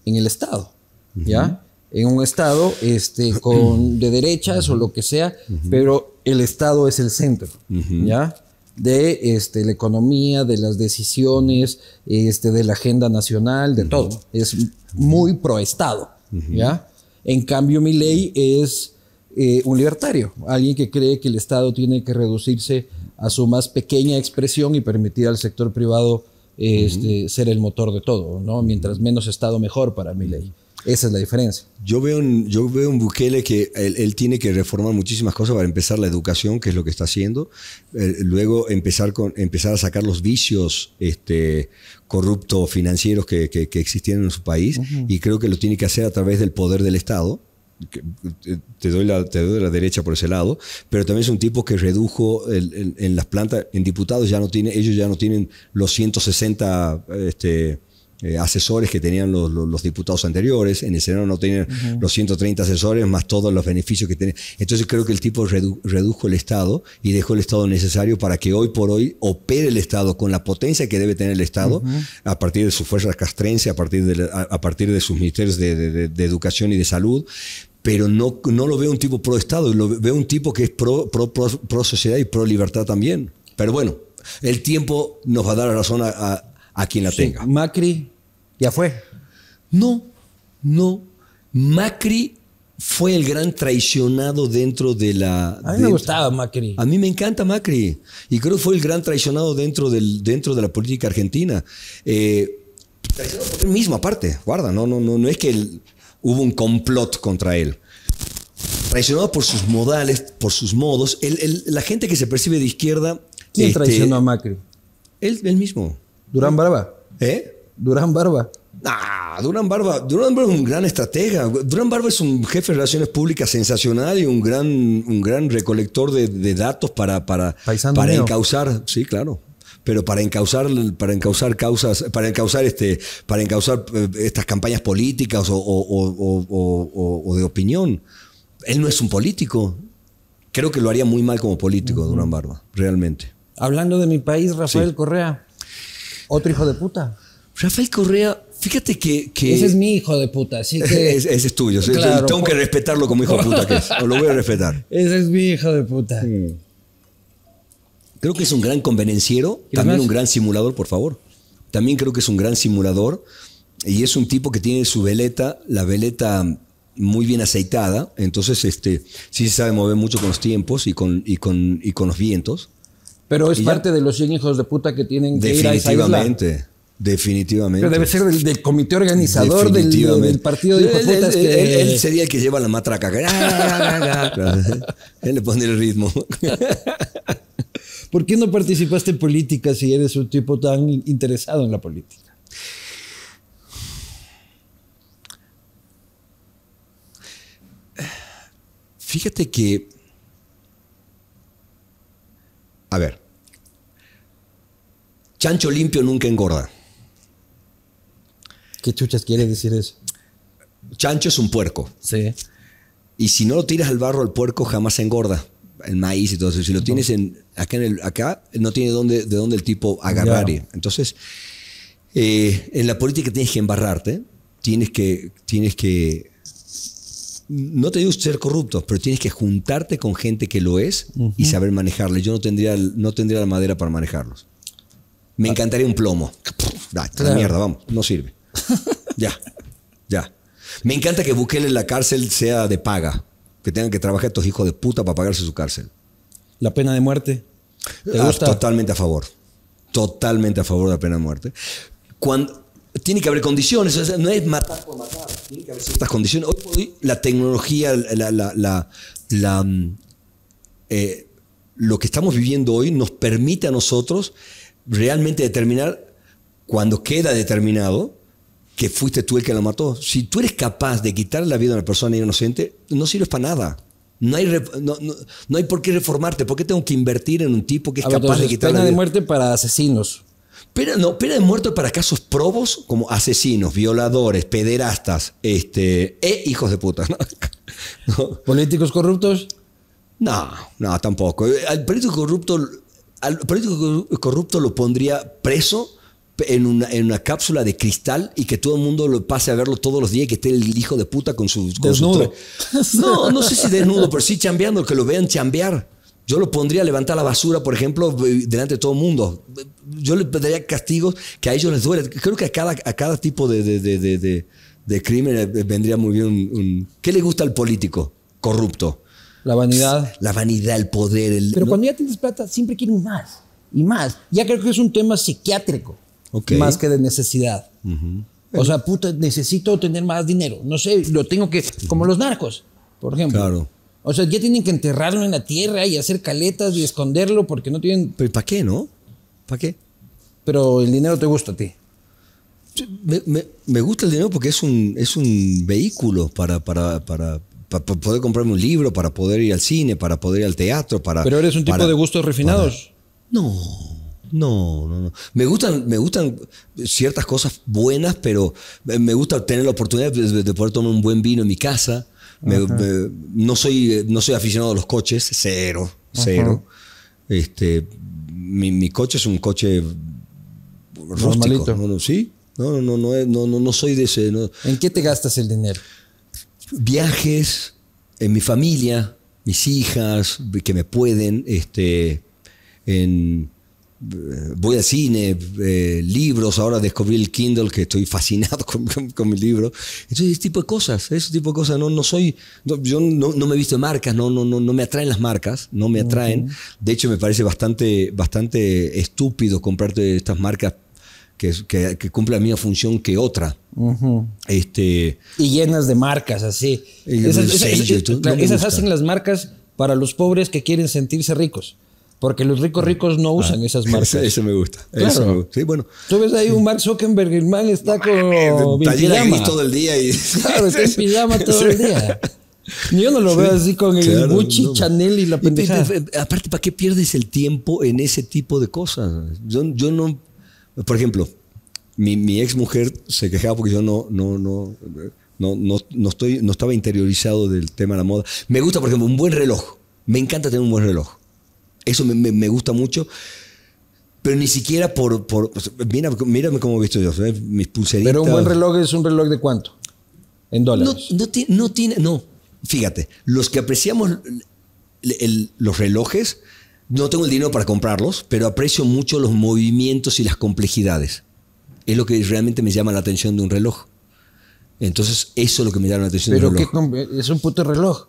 S2: en el Estado, ¿ya? En un Estado este, con, de derechas o lo que sea, pero el Estado es el centro,
S1: ¿ya?
S2: de este, la economía, de las decisiones, este, de la agenda nacional, de todo. Es muy pro-Estado. ¿ya? En cambio, mi ley es eh, un libertario, alguien que cree que el Estado tiene que reducirse a su más pequeña expresión y permitir al sector privado este, ser el motor de todo. ¿no? Mientras menos Estado, mejor para mi ley.
S1: Esa es la diferencia. Yo veo un, yo veo un Bukele que él, tiene que reformar muchísimas cosas para empezar la educación, que es lo que está haciendo. Eh, luego empezar, con, empezar a sacar los vicios este, corruptos financieros que, que, existían en su país. Y creo que lo tiene que hacer a través del poder del Estado. Eh, te doy, la, te la derecha por ese lado, pero también es un tipo que redujo en las plantas, en diputados ya no tiene, ellos ya no tienen los 160 eh, asesores que tenían los, diputados anteriores. En el Senado no tenían los 130 asesores más todos los beneficios que tenían. Entonces creo que el tipo redujo el Estado y dejó el Estado necesario para que hoy por hoy opere el Estado con la potencia que debe tener el Estado a partir de sus fuerzas castrense, a partir de, a, partir de sus ministerios de, educación y de salud, pero no, no lo veo un tipo pro Estado, lo veo un tipo que es pro, sociedad y pro libertad también. Pero bueno, el tiempo nos va a dar la razón a, a, quien la tenga. Macri, ¿Ya fue? No, no. Macri fue el gran traicionado dentro de la... A mí me gustaba Macri. A mí me encanta Macri. Y creo que fue el gran traicionado dentro, del, dentro de la política argentina. el eh, traicionado por él mismo, aparte. Guarda, no, no, no, no es que hubo un complot contra él. Traicionado por sus modales, por sus modos. la gente que se percibe de izquierda... ¿Quién este, traicionó a Macri? Él, mismo. ¿Durán brava ¿Eh? Durán Barba. Ah, Durán Barba, Durán Barba es un gran estratega. Durán Barba es un jefe de relaciones públicas sensacional y un gran, un gran recolector de, datos para, para, para encauzar. Sí, claro pero para encauzar para causas para encauzar este para eh, estas campañas políticas o, de opinión él no es un político creo que lo haría muy mal como político Durán Barba realmente hablando de mi país Rafael Correa otro hijo de puta Rafael Correa, fíjate que, Ese es
S2: mi hijo de puta, así que... ese, es tuyo, tengo que
S1: respetarlo como hijo de puta que es, lo voy a respetar.
S2: Ese es mi hijo de puta.
S1: Creo que es un gran convenenciero, también un gran simulador, por favor. También creo que es un gran simulador y es un tipo que tiene su veleta, la veleta muy bien aceitada, entonces este, sí se sabe mover mucho con los tiempos y con, y con, con los vientos. Pero es parte
S2: de los 100 hijos de puta que tienen que ir a esa isla.
S1: Definitivamente. Definitivamente. Pero debe
S2: ser del, comité organizador del, partido de que... él,
S1: sería el que lleva la matraca. Ah, ah, ah, él le pone el ritmo. ¿Por qué no participaste
S2: en política si eres un tipo tan interesado en la política?
S1: Fíjate que... A ver. Chancho limpio nunca engorda. ¿Qué chuchas quiere decir eso? Chancho es un puerco. Sí. Y si no lo tiras al barro, el puerco jamás se engorda. El maíz y todo eso. Si lo tienes en, acá, en el, acá, no tiene dónde, de dónde el tipo agarrar. Entonces, eh, en la política tienes que embarrarte. Tienes que, tienes que no te digo ser corrupto, pero tienes que juntarte con gente que lo es y saber manejarle. Yo no tendría, no tendría la madera para manejarlos. Me ah. encantaría un plomo. Da, mierda, vamos, no sirve. ya, ya. Me encanta que Bukele en la cárcel sea de paga, que tengan que trabajar estos hijos de puta para pagarse su cárcel. La pena de muerte. Ah, totalmente a favor. Totalmente a favor de la pena de muerte. Cuando, tiene que haber condiciones, no es matar por matar, tiene que haber ciertas condiciones. Hoy, la tecnología, la, la, mm, eh, lo que estamos viviendo hoy nos permite a nosotros realmente determinar cuando queda determinado que fuiste tú el que la mató. Si tú eres capaz de quitarle la vida a una persona inocente, no sirves para nada. No hay, no, hay por qué reformarte. ¿Por qué tengo que invertir en un tipo que es capaz de quitarle la vida? Pena de muerte para asesinos. Pena, no, pena de muerte para casos probos como asesinos, violadores, pederastas este, e hijos de puta. ¿Políticos corruptos? No, no, tampoco. Al político corrupto, al político corrupto lo pondría preso en una, cápsula de cristal y que todo el mundo lo pase a verlo todos los días, y que esté el hijo de puta con su... no, no sé si desnudo, pero sí chambeando, que lo vean chambear. Yo lo pondría a levantar la basura, por ejemplo, eh, delante de todo el mundo. Yo le pediría castigos que a ellos les duele. Creo que a cada, tipo de, de, crimen eh, vendría muy bien un, ¿Qué le gusta al político corrupto? La vanidad. La vanidad, el poder. pero cuando
S2: ya tienes plata, siempre quieren más y más. Ya creo que es un tema psiquiátrico más que de necesidad. O sea, puta, necesito tener más dinero. No sé, lo tengo que. Como los narcos, por ejemplo. Claro. O sea, ya tienen que enterrarlo en la tierra y hacer caletas y esconderlo porque no tienen. ¿Pero para qué, no? ¿Para qué? Pero el dinero te gusta a ti.
S1: Me, gusta el dinero porque es un, es un vehículo para, para, para, poder comprarme un libro, para poder ir al cine, para poder ir al teatro, para. Pero eres un tipo de gustos refinados. No. No, no, no. Me gustan, me gustan ciertas cosas buenas, pero me gusta tener la oportunidad de, poder tomar un buen vino en mi casa. no, soy, no soy aficionado a los coches, cero, cero. Este, mi, coche es un coche rústico. No, sí, no, no, no, no, no, soy de ese. ¿En qué te gastas el dinero? Viajes, en mi familia, mis hijas, que me pueden, este, en voy al cine, eh, libros, ahora descubrí el Kindle, que estoy fascinado con, con, mi libro. Entonces, ese tipo de cosas, ese tipo de cosas, no, no soy, yo no, me he visto en marcas, no, no, me atraen las marcas, no me atraen. De hecho, me parece bastante, bastante estúpido comprarte estas marcas que, que, la misma función que otra. este, y llenas de marcas, así. Esas, esas hacen las
S2: marcas para los pobres que quieren sentirse ricos. Porque los ricos ah. ricos no usan ah. esas marcas. Eso me
S1: gusta. Claro. Eso me gusta. Sí, bueno.
S2: Tú ves ahí un Mark Zuckerberg, el man está con eh, pijama. todo el día. Y... Claro, está en pijama todo el día.
S1: Yo no lo veo así con el Gucci, Chanel y la pendejada. Eh, aparte, ¿para qué pierdes el tiempo en ese tipo de cosas? Yo, yo no... Por ejemplo, mi, mi, ex mujer se quejaba porque yo no, no, no, no, no, no, estoy, no estaba interiorizado del tema de la moda. Me gusta, por ejemplo, un buen reloj. Me encanta tener un buen reloj. Eso me, gusta mucho. Pero ni siquiera por... mírame cómo he visto yo, ¿eh? mis pulseritas. Pero un buen reloj es un reloj de cuánto? En dólares. No, no, tiene... No, fíjate, los que apreciamos los relojes, no tengo el dinero para comprarlos, pero aprecio mucho los movimientos y las complejidades. Es lo que realmente me llama la atención de un reloj. Entonces, eso es lo que me llama la atención de un reloj.
S2: Pero es un puto reloj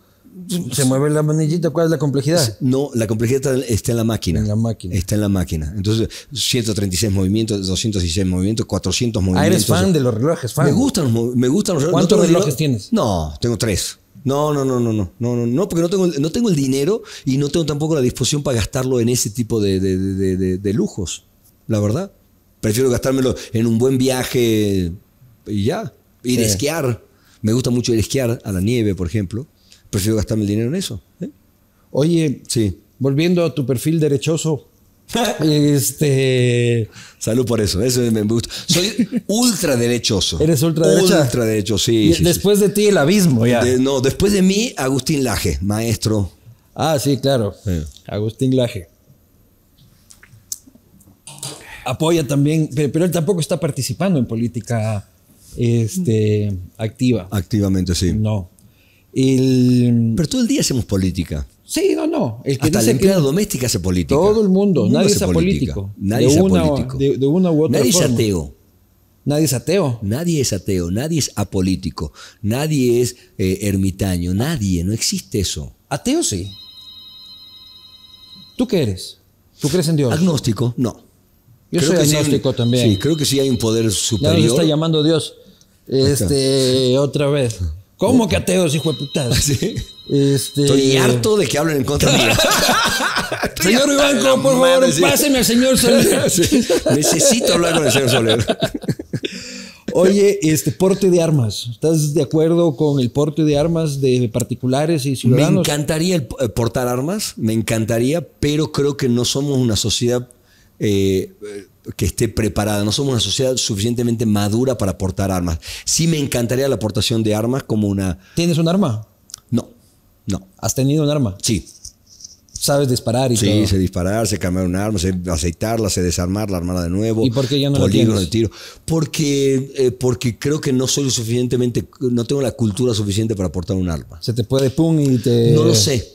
S2: se mueve la manillita, ¿cuál es la complejidad?
S1: No, la complejidad está en la máquina. En la máquina. Está en la máquina. Entonces, 136 movimientos, 216 movimientos, 400 movimientos. Ah, eres fan de los relojes, fan. Me gustan los, me gustan relojes. ¿Cuántos relojes tienes? No, tengo tres. No, no, no, no, no, no, no, porque no tengo, no tengo el dinero y no tengo tampoco la disposición para gastarlo en ese tipo de, de, de, lujos, la verdad. Prefiero gastármelo en un buen viaje y ya, ir a esquiar. Me gusta mucho ir a esquiar a la nieve, por ejemplo prefiero gastarme el dinero en eso. ¿eh? Oye, sí. volviendo a tu perfil derechoso, este. Salud por eso, eso me gusta. Soy ultra ¿Eres ultra derecho Ultra sí, después de ti el abismo ya. no, después de mí, Agustín Laje, maestro. Ah, sí, claro. Agustín Laje.
S2: Apoya también, pero, pero, él tampoco está participando en política este,
S1: activa. Activamente, sí. No. Pero todo el día hacemos política.
S2: Sí, no, no. El que Hasta la
S1: doméstica hace política. Todo el mundo. nadie es apolítico Nadie es político.
S2: De, Nadie es ateo.
S1: Nadie es ateo. Nadie es ateo, nadie es apolítico, nadie es eh, ermitaño, nadie, no existe eso. Ateo sí. ¿Tú qué eres? ¿Tú crees en Dios? Agnóstico, no. Yo soy agnóstico también. Sí, creo que sí hay un poder superior. Ya está llamando Dios. Este,
S2: otra vez. ¿Cómo que ateos, hijo de puta? Este, Estoy harto
S1: de que hablen en contra de mí. señor Iván, por favor, sí. páseme al señor Soler. Necesito hablar con el señor Soler. Oye, este porte
S2: de armas. ¿Estás de acuerdo con el porte de armas de particulares y
S1: ciudadanos? Me encantaría el, eh, portar armas, me encantaría, pero creo que no somos una sociedad eh, eh, que esté preparada. No somos una sociedad suficientemente madura para aportar armas. Sí me encantaría la aportación de armas como una... ¿Tienes un arma? No, no. ¿Has tenido un arma? Sí. ¿Sabes disparar y sí, todo? Sí, sé disparar, sé cambiar un arma, sé aceitarla, sé desarmarla, armarla de nuevo. ¿Y por qué ya no lo tienes? de tiro. Porque, eh, porque creo que no soy suficientemente... No tengo la cultura suficiente para aportar un arma.
S2: ¿Se te puede pum y te...? No lo sé.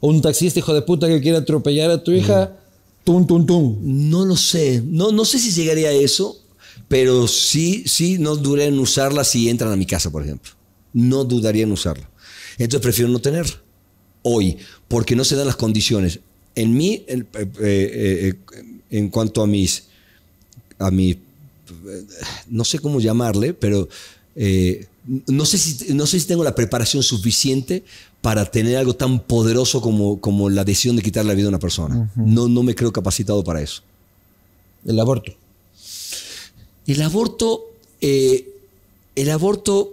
S1: un taxista hijo de puta que quiere atropellar a tu hija...
S2: Tum, tum, tum.
S1: No lo sé. No, no sé si llegaría a eso, pero sí, sí, no dudaría en usarla si entran a mi casa, por ejemplo. No dudaría en usarla. Entonces prefiero no tenerla hoy, porque no se dan las condiciones. En mí, en, eh, eh, eh, cuanto a mis, a mi, no sé cómo llamarle, pero no, sé si, no sé si tengo la preparación suficiente para tener algo tan poderoso como, como la decisión de quitar la vida a una persona. no, no me creo capacitado para eso. El aborto. El aborto, eh, el aborto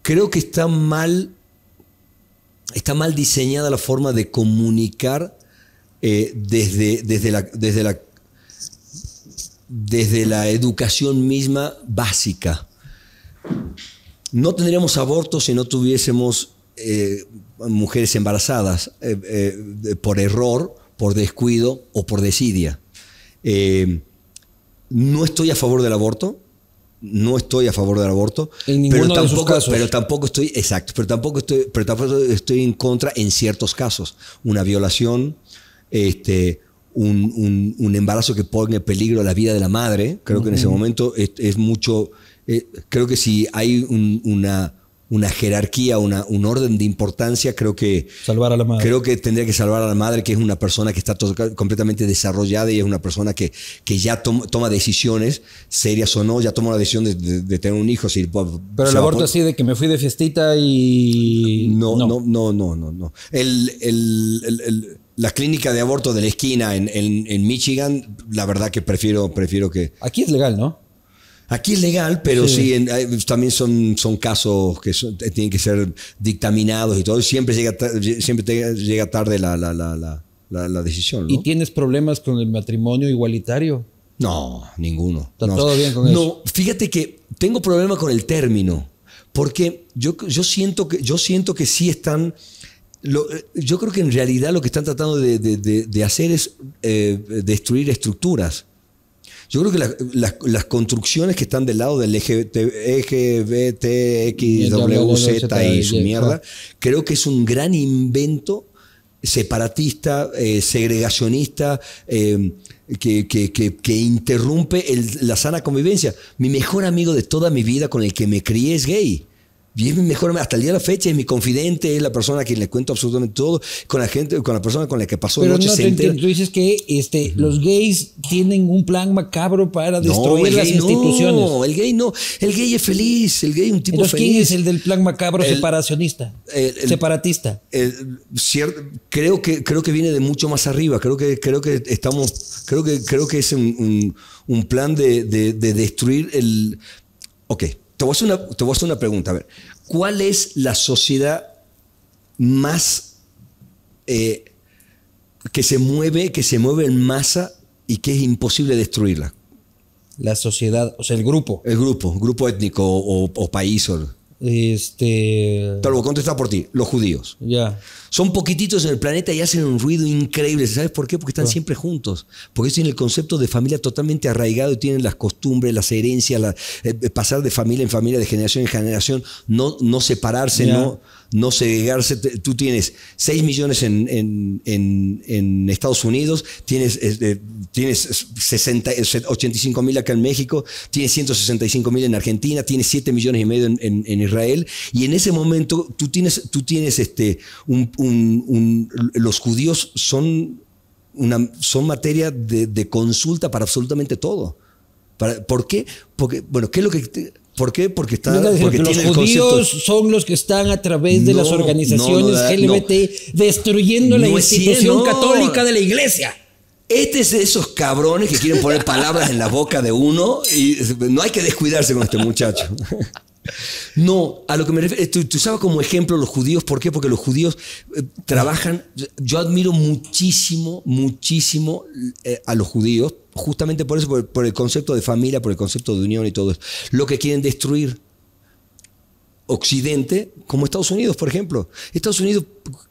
S1: creo que está mal, está mal diseñada la forma de comunicar eh, desde, desde, la, desde, la, desde la educación misma básica. No tendríamos aborto si no tuviésemos eh, mujeres embarazadas eh, eh, por error, por descuido o por desidia. no estoy a favor del aborto, no estoy a favor del aborto, pero tampoco, pero tampoco estoy, exacto, pero tampoco estoy, pero estoy en contra en ciertos casos, una violación, este, un, embarazo que pone en peligro la vida de la madre. Creo que en ese momento es, mucho, creo que si hay una una jerarquía, una, un orden de importancia, creo que... Salvar a la madre. Creo que tendría que salvar a la madre, que es una persona que está completamente desarrollada y es una persona que, que ya toma decisiones, serias o no, ya toma la decisión de, tener un hijo. Pero el aborto así
S2: de que me fui de fiestita y... No, no,
S1: no, no, no. no. el, la clínica de aborto de la esquina en, en, en, Michigan, la verdad que prefiero, prefiero que. Aquí es legal, ¿no? Aquí es legal, pero sí, pues, también son, son casos que tienen que ser dictaminados y todo. Siempre llega, siempre llega tarde la, la, la, la decisión. ¿Y
S2: tienes problemas con el
S1: matrimonio igualitario? No, ninguno. ¿Está todo bien con eso? No, fíjate que tengo problema con el término, porque yo, yo, siento, que, yo siento que sí están... yo creo que en realidad lo que están tratando de, de, de, hacer es eh, destruir estructuras yo creo que las, construcciones que están del lado del EGBTXWZ y su mierda, creo que es un gran invento separatista, eh, segregacionista, eh, que, interrumpe la sana convivencia. Mi mejor amigo de toda mi vida con el que me crié es gay es mejor, hasta el día de la fecha, es mi confidente, es la persona a quien le cuento absolutamente todo, con la gente, con la persona con la que pasó la noche no,
S2: Tú dices que este, los gays tienen un plan macabro para destruir las instituciones. No, el gay no, el gay es feliz, el gay es un tipo Entonces, feliz. ¿Quién es el del plan macabro separacionista? El,
S1: separatista. Cierto, creo que, creo que viene de mucho más arriba. Creo que, creo que estamos, creo que, creo que es un, plan de, de destruir el. Ok, te voy, a hacer una, pregunta. A ver, ¿cuál es la sociedad más eh, que se mueve, que se mueve en masa y que es imposible destruirla? La sociedad, o sea, el grupo. El grupo, grupo étnico o país. O, este... Te por ti, los judíos. Ya. Son poquititos en el planeta y hacen un ruido increíble. ¿Sabes por qué? Porque están ah. siempre juntos. Porque tienen el concepto de familia totalmente arraigado y tienen las costumbres, las herencias, la, eh, eh, pasar de familia en familia, de generación en generación, no, no separarse, no no segregarse. Tú tienes 6 millones en, Estados Unidos, tienes, 85 este, mil acá en México, tienes 165 mil en Argentina, tienes 7 millones y medio en, Israel. Y en ese momento tú tienes, tú tienes este, los judíos son, materia de, de consulta para absolutamente todo. ¿Por qué? Porque, bueno, ¿qué es lo que ¿Por qué? Porque está. los judíos
S2: son los que están a través de las organizaciones LGBT destruyendo la institución católica de la iglesia.
S1: Este es de esos cabrones que quieren poner palabras en la boca de uno y no hay que descuidarse con este muchacho. No, a lo que me refiero, tú, como ejemplo los judíos, ¿por qué? Porque los judíos eh, trabajan, yo admiro muchísimo, muchísimo eh, a los judíos justamente por eso, por, el concepto de familia, por el concepto de unión y todo eso. Lo que quieren destruir Occidente, como Estados Unidos, por ejemplo. Estados Unidos,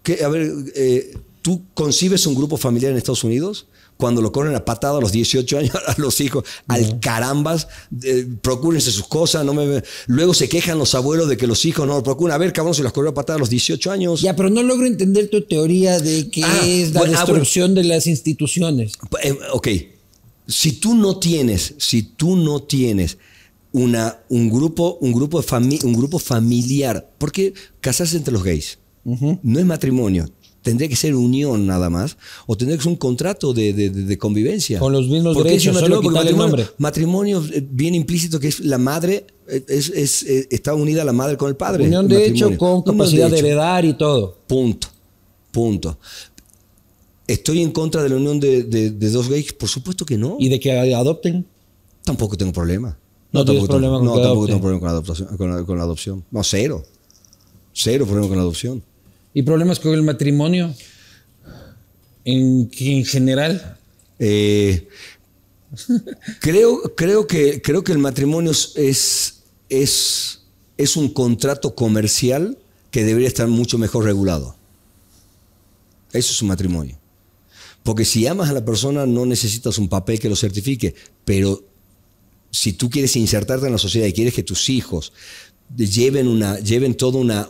S1: que, a ver, eh, ¿tú concibes un grupo familiar en Estados Unidos? Cuando lo corren a patada a los 18 años a los hijos, al carambas, eh, procúrense sus cosas. No me, luego se quejan los abuelos de que los hijos no lo procuran. A ver, cabrón, se los corren a patada a los 18 años. Ya, pero no logro entender tu teoría de que ah, es la ah, destrucción de las instituciones. Eh, ok si tú no tienes, si tú no tienes una, un, grupo, un, grupo qué un grupo familiar, porque casarse entre los gays no es matrimonio, tendría que ser unión nada más, o tendría que ser un contrato de, convivencia. Con los mismos derechos, matrimonio, solo el matrimonio, matrimonio eh, bien implícito que es la madre, eh, es, eh, está unida la madre con el padre. Unión de hecho con capacidad de, de heredar y todo. Punto, punto. ¿Estoy en contra de la unión de, dos gays? Por supuesto que no. ¿Y de que adopten? Tampoco tengo problema. No, problema con no tampoco tengo problema con la, adopción, con, la, adopción, No, cero. Cero problema con la adopción. ¿Y problemas con el matrimonio? ¿En, general? Eh, creo, creo, que, creo que el matrimonio es, es, es un contrato comercial que debería estar mucho mejor regulado. Eso es un matrimonio. Porque si amas a la persona no necesitas un papel que lo certifique, pero si tú quieres insertarte en la sociedad y quieres que tus hijos lleven, una, lleven todo, una,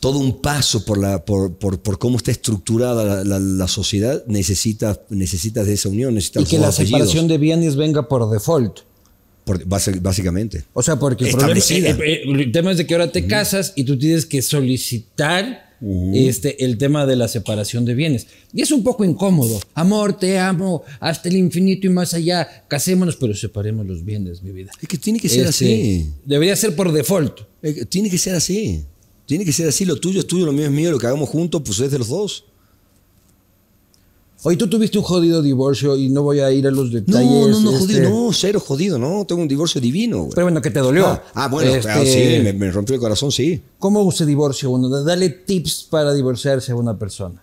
S1: todo un paso por, cómo está estructurada la, sociedad, necesitas, necesitas de esa unión. Necesitas y que la separación de bienes venga por default. básicamente. O sea, porque el problema, eh,
S2: eh, tema es de que ahora te casas y tú tienes que solicitar este, el tema de la separación de bienes. Y es un poco incómodo. Amor, te amo, hasta el infinito y más allá. Casémonos, pero separemos los bienes, mi vida. Es que tiene que ser este, así.
S1: Debería ser por default. Eh, tiene que ser así. Tiene que ser así. Lo tuyo es tuyo, lo mío es mío. Lo que hagamos juntos, pues es de los dos. Oye, tú tuviste un jodido divorcio y no voy a ir a los detalles. No, no, no, jodido, este? no, cero jodido, no. Tengo un divorcio divino, Pero bueno, que te dolió. Ah, ah bueno, ah, este, sí, me, rompió el corazón, sí.
S2: ¿Cómo se divorcia uno? Dale tips para divorciarse a una persona.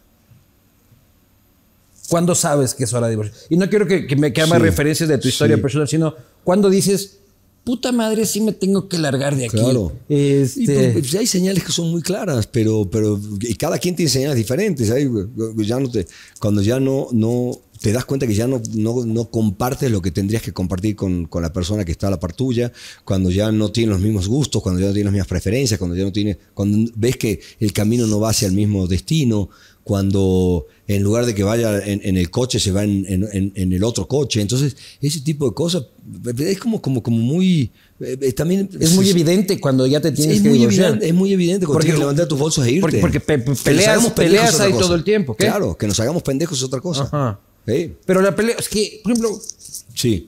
S2: ¿Cuándo sabes que es hora de divorcio? Y no quiero que, me quemes referencias de tu historia personal, sino cuando dices, puta madre, sí me tengo que largar de aquí. Claro.
S1: Este- y, pues, pues, hay señales que son muy claras, pero, pero y cada quien tiene señales diferentes. ya no te, cuando ya no, no, te das cuenta que ya no, no, no, compartes lo que tendrías que compartir con, con, la persona que está a la par tuya, cuando ya no tiene los mismos gustos, cuando ya no tiene las mismas preferencias, cuando ya no tiene cuando ves que el camino no va hacia el mismo destino, cuando en lugar de que vaya en, el coche se va en, en, el otro coche. Entonces, ese tipo de cosas es como, como, como muy... Eh, también, es, muy evidente cuando ya te tienes que muy es muy evidente cuando porque, tienes que levantar tus bolsos e irte. Porque, peleas, ahí todo el tiempo. Claro, que nos hagamos pendejos es otra cosa. Ajá.
S2: Pero la pelea, es que, por ejemplo,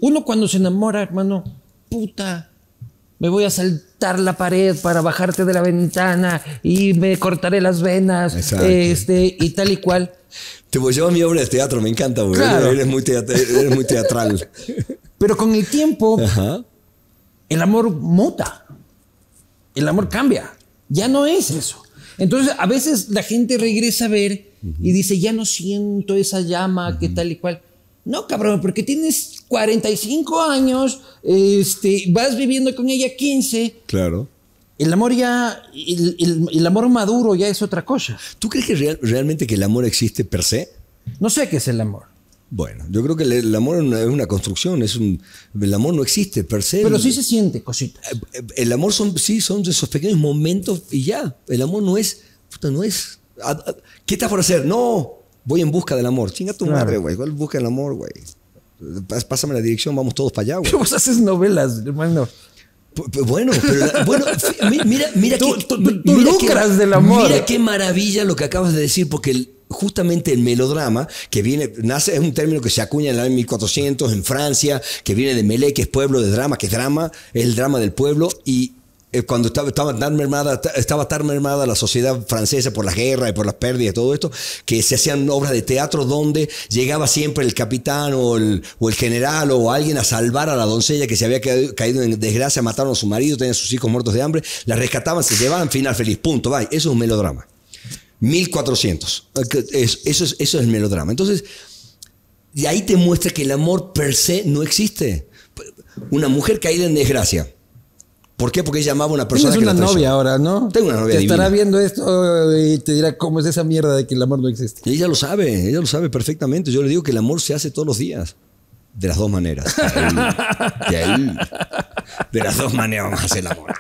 S2: uno cuando se enamora, hermano, puta, me voy a saltar la pared para bajarte de la ventana y me cortaré las venas, este, y tal y cual.
S1: Te voy a llevar mi obra de teatro, me encanta, Eres, muy teatral. Pero con el tiempo,
S2: el amor muta. El amor cambia. Ya no es eso. Entonces, a veces la gente regresa a ver y dice, ya no siento esa llama, que tal y cual. No, cabrón, porque tienes 45 años, este, vas viviendo con ella 15. Claro. El amor ya, el, el, amor maduro ya
S1: es otra cosa. ¿Tú crees que realmente que el amor existe per se? No sé qué es el amor. Bueno, yo creo que el, amor es una, una, construcción, es un, el amor no existe per se. Pero sí se siente, cosita. Eh, eh, el amor son, sí, son esos pequeños momentos y ya. El amor no es, no es ¿Qué estás por hacer? No, voy en busca del amor. Chinga tu madre, güey. Igual busca el amor, güey? Pásame la dirección, vamos todos para allá, güey. Pero vos haces novelas, hermano. bueno, pero bueno, mira, mira tú, lucras del amor. Mira qué maravilla lo que acabas de decir, porque justamente el melodrama que viene, nace, es un término que se acuña en el año 1400 en Francia, que viene de Melé, que es pueblo de drama, que es drama, es el drama del pueblo, y eh, cuando estaba, tan mermada, estaba tan mermada la sociedad francesa por la guerra y por las pérdidas y todo esto, que se hacían obras de teatro donde llegaba siempre el capitán o el, general o alguien a salvar a la doncella que se había caído, en desgracia, mataron a su marido, tenían a sus hijos muertos de hambre, la rescataban, se llevaban, final feliz, punto, Eso es un melodrama. 1400. Eh, eso, es, eso es el melodrama. Entonces, y ahí te muestra que el amor per se no existe. Una mujer caída en desgracia ¿Por qué? Porque llamaba a una persona Tienes que una novia ahora, ¿no? Tengo una novia Te estará viendo esto y te dirá cómo es esa mierda de que el amor no existe. ella lo sabe, ella lo sabe perfectamente. Yo le digo que el amor se hace todos los días. De las dos maneras. De, ahí, de las dos maneras vamos a hacer el amor.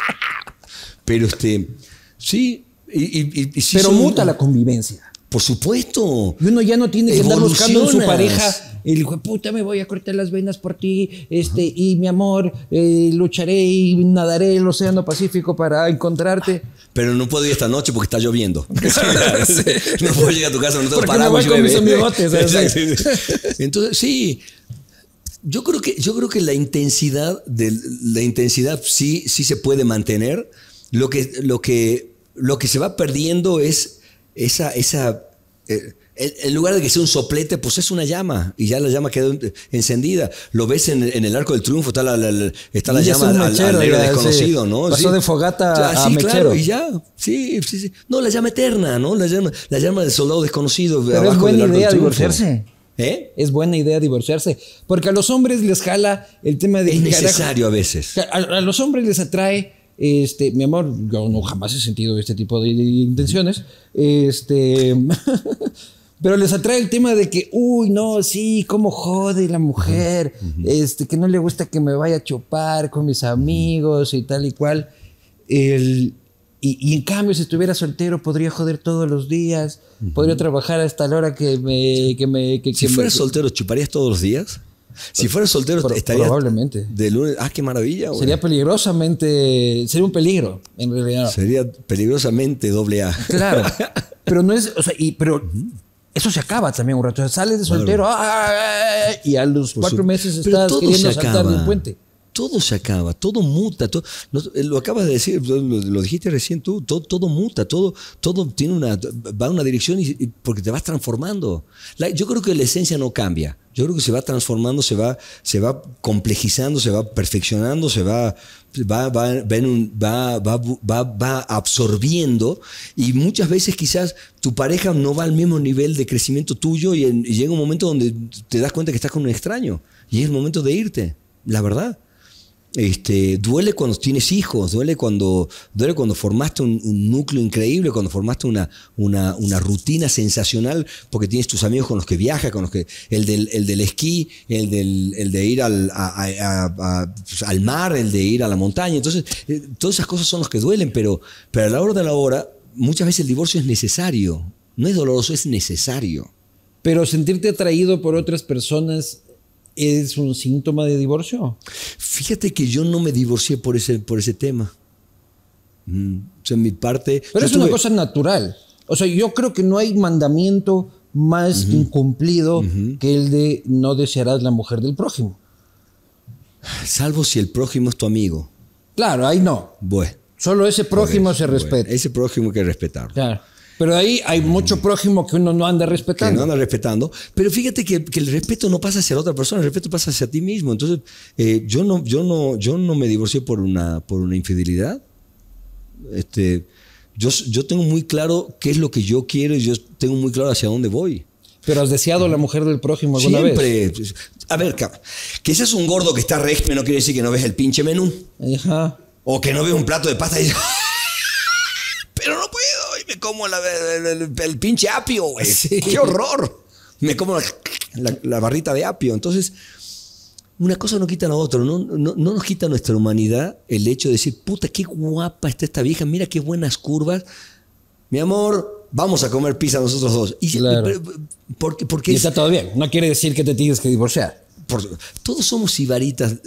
S1: Pero este, sí. sí
S2: Pero muta la convivencia. Por supuesto. uno ya no tiene que andar buscando a su pareja. El dijo puta, me voy a cortar las venas por ti, este, y mi amor, eh, lucharé y nadaré el Océano Pacífico para encontrarte.
S1: Pero no puedo ir esta noche porque está lloviendo. No puedo llegar a tu casa, no tengo porque paraguas. voy con mis amigotes, Entonces, sí. Yo creo que, yo creo que la intensidad, de, la intensidad sí, sí se puede mantener. Lo que, lo, que, lo que se va perdiendo es esa, esa en eh, lugar de que sea un soplete, pues es una llama y ya la llama quedó encendida. Lo ves en, el arco del triunfo, está la, está llama al, negro desconocido, ¿no? Pasó de fogata a sí, mechero. Claro, y ya, sí, sí, sí. No, la llama eterna, ¿no? La llama, la llama del soldado desconocido. es buena idea divorciarse.
S2: ¿Eh? Es buena idea divorciarse. Porque a los hombres les jala el tema de. Es necesario a veces. a los hombres les atrae este, mi amor, yo no jamás he sentido este tipo de intenciones. Este, pero les atrae el tema de que, uy, no, sí, cómo jode la mujer, este, que no le gusta que me vaya a chupar con mis amigos y tal y cual. El, y, en cambio, si estuviera soltero, podría joder todos los días, podría trabajar hasta la hora que me... Que me si fueras soltero,
S1: ¿chuparías todos los días? Si fuera soltero, estaría. Probablemente. De lunes. Ah, qué maravilla, Sería
S2: peligrosamente. Sería un peligro,
S1: en realidad. Sería peligrosamente doble A. Claro.
S2: pero no es. O sea, y, pero. Eso se acaba también un rato. O sea, sales de soltero ah, ah,
S1: ah, y a los cuatro meses estás queriendo saltar de un puente todo se acaba, todo muta, eh, lo acabas de decir, lo, dijiste recién tú, todo, muta, todo, todo tiene una, va a una dirección y, porque te vas transformando. yo creo que la esencia no cambia, yo creo que se va transformando, se va, se va complejizando, se va perfeccionando, se va, va, va, absorbiendo y muchas veces quizás tu pareja no va al mismo nivel de crecimiento tuyo y, y llega un momento donde te das cuenta que estás con un extraño y es el momento de irte, la verdad. Este, duele cuando tienes hijos, duele cuando, duele cuando formaste un, núcleo increíble, cuando formaste una, una, rutina sensacional, porque tienes tus amigos con los que viajas, con los que. El del, el del esquí, el, el de ir al, mar, el de ir a la montaña. Entonces, eh, todas esas cosas son las que duelen, pero, pero a la hora de la hora, muchas veces el divorcio es necesario. No es doloroso, es necesario. Pero sentirte atraído por otras
S2: personas es un síntoma de divorcio? Fíjate que yo no me divorcié por ese, por ese tema. Mm, o sea, mi parte... Pero es una cosa natural. O sea, yo creo que no hay mandamiento más incumplido que el de no desearás la mujer del prójimo.
S1: Salvo si el prójimo es tu amigo. Claro, ahí no. Bueno. Solo ese prójimo se respeta. Ese prójimo hay que respetarlo. Claro. Pero ahí hay mucho prójimo que uno no anda respetando. Que no anda respetando. Pero fíjate que, el respeto no pasa hacia la otra persona, el respeto pasa hacia ti mismo. Entonces, eh, yo, no, yo, no, yo no me divorcié por una, por una infidelidad. Este, yo, yo tengo muy claro qué es lo que yo quiero y yo tengo muy claro hacia dónde voy. Pero has deseado la mujer del prójimo alguna Siempre. vez. A ver, que seas un gordo que está régimen no quiere decir que no ves el pinche menú. O que no ves un plato de pasta y... Pero no como la, el, pinche apio, güey. ¡Qué horror! Me como la, barrita de apio. Entonces, una cosa no quita a la otra. No, no, nos quita nuestra humanidad el hecho de decir, puta, qué guapa está esta vieja, mira qué buenas curvas. Mi amor, vamos a comer pizza nosotros dos. Y, porque, porque está todo bien. No quiere decir que te tienes que divorciar. todos somos ibaritas eh,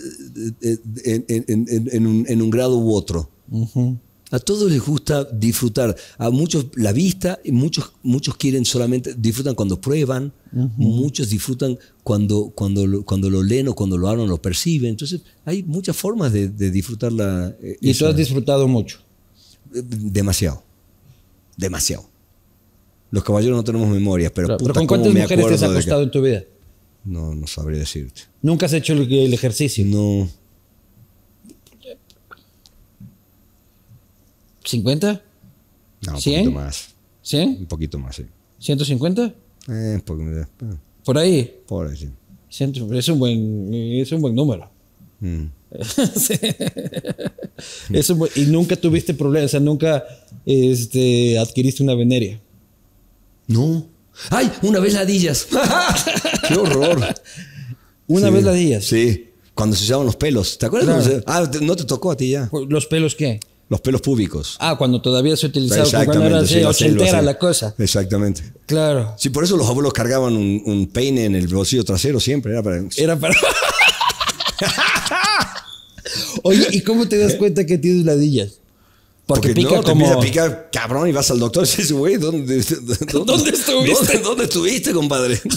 S1: eh, eh, en, un, grado u otro. Uh a todos les gusta disfrutar. A muchos la vista, muchos, muchos quieren solamente, disfrutan cuando prueban, muchos disfrutan cuando, cuando, lo, cuando lo leen o cuando lo hablan, lo perciben. Entonces, hay muchas formas de, disfrutar la... Eh, ¿Y tú has disfrutado mucho? Eh, demasiado. Demasiado. Los caballeros no tenemos memoria, pero... ¿Con cuántas mujeres te has acostado en tu vida? No, no sabré decirte. ¿Nunca has hecho el ejercicio? No.
S2: ¿50? No, un poquito más. ¿Sí? Eh, un poquito más, sí. ¿150? Eh, por, por, ahí. Por ahí, sí. Es un buen, buen número. Mm. y nunca tuviste problemas, o sea, nunca este, adquiriste una
S1: veneria. No.
S2: ¡Ay! Una vez ladillas.
S1: ¡Qué horror! ¿Una vez ladillas? Sí. Cuando se usaban los pelos. ¿Te acuerdas? Ah, no te tocó
S2: a ti ya. ¿Los pelos qué?
S1: los pelos públicos.
S2: Ah, cuando todavía se utilizaba, cuando era así, la
S1: cosa. Exactamente. Claro. Sí, por eso los abuelos cargaban un, peine en el bolsillo trasero siempre. Era para... Era para... Oye, ¿y cómo te das cuenta que tienes ladillas? Porque, pica no, Te cabrón, y vas al doctor y dices, güey, ¿dónde, dónde, dónde estuviste? ¿Dónde, dónde estuviste, compadre?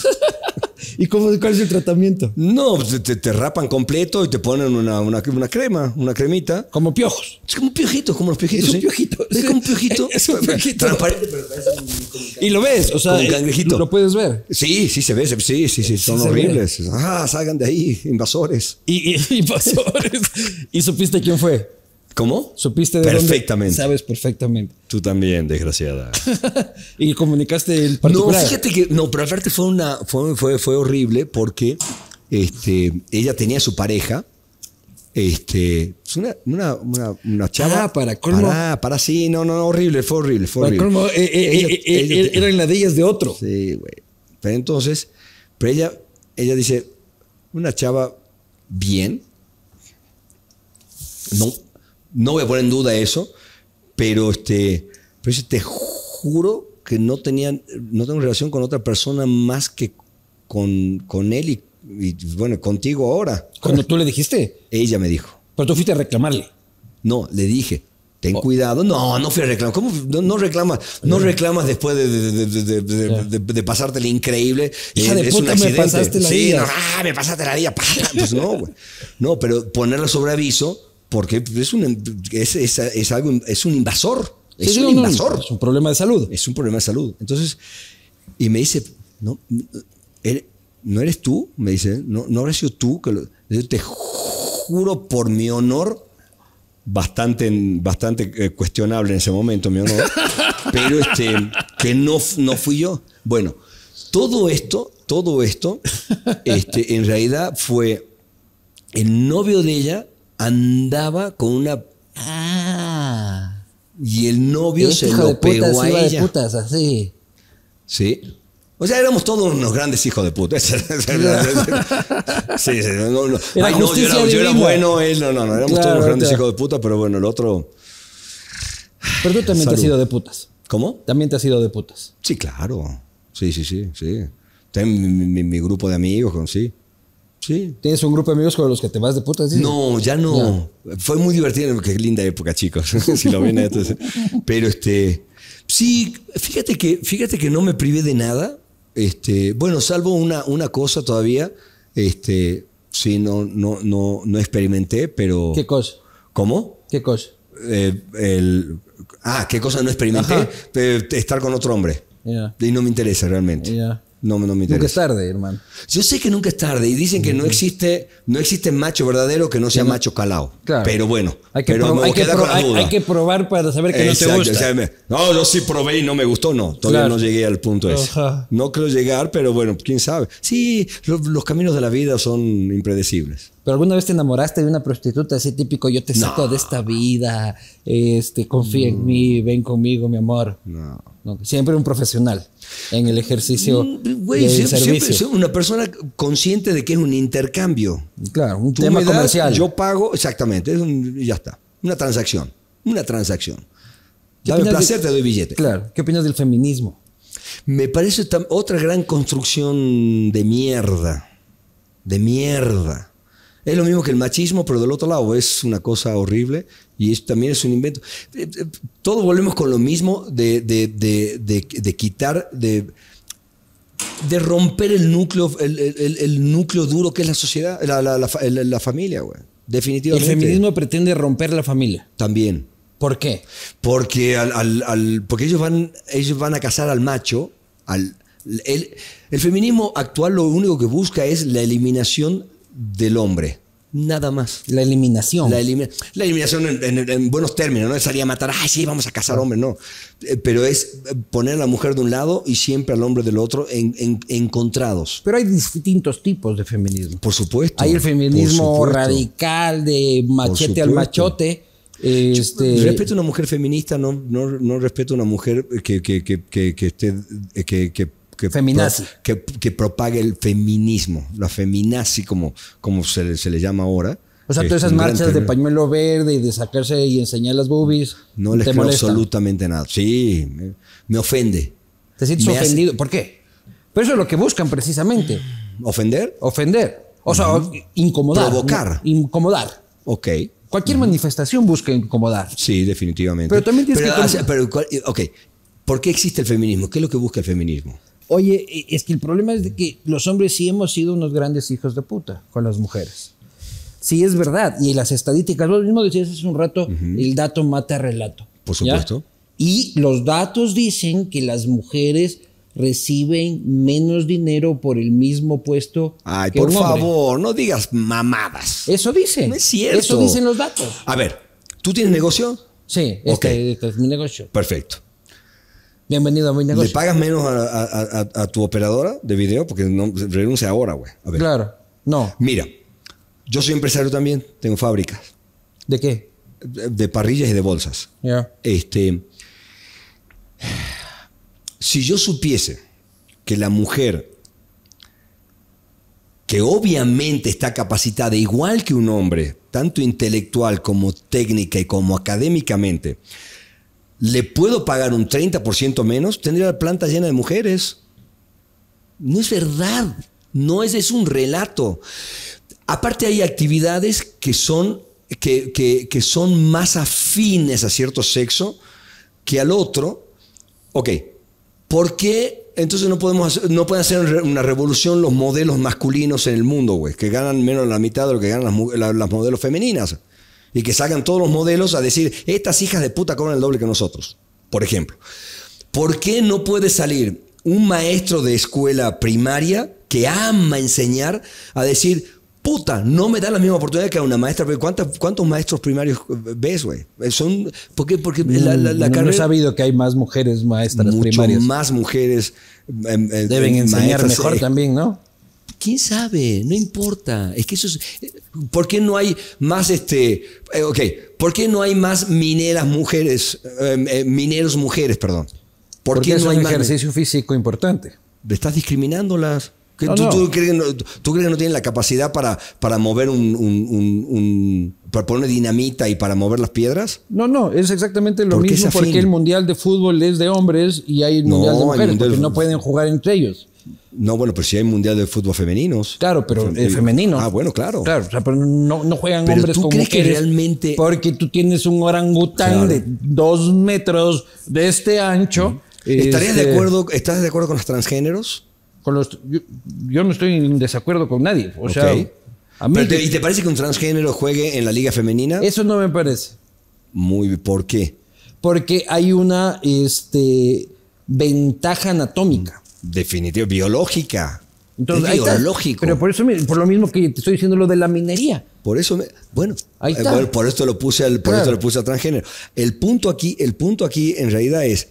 S1: ¿Y cómo, cuál es el tratamiento? No, pues, te, te, rapan completo y te ponen una, una, crema, una cremita. Como piojos. Es como piojito, como los piojitos. Es un ¿eh? piojito. Es como un piojito. Es un piojito. Transparente, pero parece un, Y lo ves, o sea, eh, ¿lo puedes ver? Sí, sí se ve, sí, sí, sí, son horribles. Ah, salgan de ahí, invasores. y
S2: invasores.
S1: ¿Y supiste quién fue? ¿Cómo? ¿Supiste de perfectamente. Sabes perfectamente. Tú también, desgraciada. ¿Y comunicaste el particular? No, fíjate que... No, pero aparte fue, una, fue, fue, horrible porque este, ella tenía su pareja. Este, una, una, una, chava. Ah, para colmo. Para, para, sí, no, no, horrible, fue horrible. Fue horrible. Eh, eh, eh, era en la de ellas de otro. Sí, güey. Pero entonces, pero ella, ella dice, una chava bien. No, no voy a poner en duda eso, pero este, pero te juro que no tenía, no tengo relación con otra persona más que con, con él y, bueno, contigo ahora. Cuando tú le dijiste. Ella me dijo. Pero tú fuiste a reclamarle. No, le dije, ten oh. cuidado. No, no fui a reclamar. ¿Cómo? No, reclamas. No reclamas después de, de, pasarte el increíble. Eh, es un accidente. me pasaste la sí, vida. No, ah, me pasaste la vida. Pues no, No, pero ponerle sobre aviso porque es un, es, algo, es un invasor. Es un invasor. es un problema de salud. Es un problema de salud. Entonces, y me dice, no, eh, eres tú, me dice, no, no habrás sido tú. Que te juro por mi honor, bastante, bastante eh, cuestionable en ese momento, mi honor, pero este, que no, no fui yo. Bueno, todo esto, todo esto, este, en realidad fue el novio de ella andaba con una. Ah. Y el novio este se lo de pegó a ella. putas, así. Sí. O sea, éramos todos unos grandes hijos de puta. sí, sí, no, no, yo, era, bueno, él, eh, no, no, no. Éramos todos unos grandes hijos de puta, pero bueno, el otro. Pero tú también te has ido de putas. ¿Cómo? También te has ido de putas. Sí, claro. Sí, sí, sí, sí. Tengo mi, grupo de amigos, sí.
S2: Sí. ¿Tienes un grupo de amigos con los que te vas de putas? No, ya no.
S1: Fue muy divertido. Qué linda época, chicos. si lo ven, Pero este. Sí, fíjate que, fíjate que no me privé de nada. Este, bueno, salvo una, una cosa todavía. Este, sí, no, no, no, no experimenté, pero. ¿Qué cosa? ¿Cómo? ¿Qué cosa? Eh, ah, qué cosa no experimenté. Eh, estar con otro hombre. Y no me interesa realmente. Ya no, no me interesa. Nunca es tarde, hermano. Yo sé que nunca es tarde y dicen que no existe, no existe macho verdadero que no sea macho calado. Pero bueno, hay que, probar para saber que no te gusta. no, yo sí probé y no me gustó, no. Todavía no llegué al punto ese. No creo llegar, pero bueno, quién sabe. Sí, los caminos de la vida son impredecibles.
S2: Pero alguna vez te enamoraste de una prostituta así típico, yo te saco de esta vida, este, confía en mí, mm. ven conmigo, mi amor. Siempre un profesional en el ejercicio. Mm, güey, siempre,
S1: una persona consciente de que es un intercambio. Claro, un tema comercial. Yo pago, exactamente, ya está. Una transacción. Una transacción. un placer, te doy billete. Claro. ¿Qué opinas del feminismo? Me parece otra gran construcción de mierda. De mierda es lo mismo que el machismo, pero del otro lado. Es una cosa horrible y eso también es un invento. Eh, eh, todos volvemos con lo mismo de, de, de quitar, de, romper el núcleo, el, núcleo duro que es la sociedad, la, familia, güey. Definitivamente. El feminismo pretende romper la familia. También. ¿Por qué? Porque, al, porque ellos, van, ellos van a casar al macho. Al, el, el feminismo actual lo único que busca es la eliminación del hombre. Nada más. La eliminación. La, eliminación en, buenos términos, no es salir a matar, ay, sí, vamos a cazar hombres, no. Eh, pero es eh, poner a la mujer de un lado y siempre al hombre del otro en, encontrados. Pero hay distintos tipos de feminismo. Por supuesto. Hay el feminismo radical de machete al machote. Este, respeto a una mujer feminista, no, no, no respeto a una mujer que, que, que, que esté eh, que, que, que, propague el feminismo, la feminazi como, como se, le, llama ahora. O sea, todas esas marchas de
S2: pañuelo verde y de sacarse y enseñar las boobies. No les absolutamente
S1: nada. Sí, me, ofende. ¿Te sientes ofendido? ¿Por qué? Pero eso es lo que buscan precisamente. ¿Ofender?
S2: Ofender. O sea, incomodar. Provocar. Incomodar. Ok. Cualquier manifestación busca incomodar. Sí, definitivamente. Pero también tienes que. ok. ¿Por qué existe el
S1: feminismo? ¿Qué es lo que busca el feminismo?
S2: Oye, e, es que el problema es de que los hombres sí hemos sido unos grandes hijos de puta con las mujeres. Sí, es verdad. Y las estadísticas, lo mismo decías hace un rato, el dato mata relato. Por supuesto. Y los datos dicen que las mujeres reciben menos dinero por el mismo puesto.
S1: Ay, por favor, no digas mamadas. Eso dicen. No es cierto. Eso dicen los datos. A ver, ¿tú tienes negocio? Sí, este es mi negocio. Perfecto. Bienvenido a mi negocio. ¿Le pagas menos a, tu operadora de video? Porque no, renuncia ahora, güey. Claro, no. Mira, yo soy empresario también, tengo fábricas. ¿De qué? De, parrillas y de bolsas. Ya. Este, si yo supiese que la mujer, que obviamente está capacitada igual que un hombre, tanto intelectual como técnica y como académicamente, le puedo pagar un 30% menos, tendría la planta llena de mujeres. No es verdad, no es, es un relato. Aparte hay actividades que son, que, son más afines a cierto sexo que al otro. Ok, ¿por qué entonces no podemos no pueden hacer una revolución los modelos masculinos en el mundo, güey, que ganan menos de la mitad de lo que ganan las modelos femeninas y que salgan todos los modelos a decir, estas hijas de puta cobran el doble que nosotros, por ejemplo. ¿Por qué no puede salir un maestro de escuela primaria que ama enseñar a decir, puta, no me da la misma oportunidad que a una maestra. ¿Cuántos, cuántos maestros primarios ves, güey? Son, ¿Por Porque la, no, carrera... he sabido que hay más mujeres maestras mucho primarias. más mujeres. Em, em, Deben em, enseñar mejor eh, también, ¿no? ¿Quién sabe? No importa. Es que eso es, ¿Por qué no hay más este... Eh, ok, ¿por qué no hay más mineras mujeres, em, eh, mineros mujeres, perdón? ¿Por Porque qué no hay un ejercicio
S2: físico importante. ¿Estás discriminándolas? ¿Tú,
S1: crees, que no tienen la capacidad para, para mover un, para poner dinamita y para mover las piedras?
S2: No, no, es exactamente lo ¿Por mismo porque el mundial de fútbol es de hombres y hay el mundial de mujeres, porque no
S1: pueden jugar entre ellos. No, bueno, pero si hay mundial de fútbol femeninos. Claro, pero eh, femenino. Ah, bueno, claro. Claro,
S2: o sea, pero no, juegan pero hombres tú crees que realmente. Porque tú tienes un orangután de dos metros de este ancho. ¿Estarías de este acuerdo, ¿Estás de acuerdo con los transgéneros? Con los, yo, no estoy en desacuerdo con nadie. O sea, a mí ¿Y te parece que un transgénero juegue en la liga femenina? Eso no me parece.
S1: Muy, ¿por qué?
S2: Porque hay una este,
S1: ventaja anatómica. Definitiva, biológica. Entonces, biológico. Pero por
S2: eso, por lo mismo que te estoy diciendo lo de la minería.
S1: Por eso, eh, bueno, Por, esto lo puse al, puse transgénero. El punto aquí, el punto aquí en realidad es,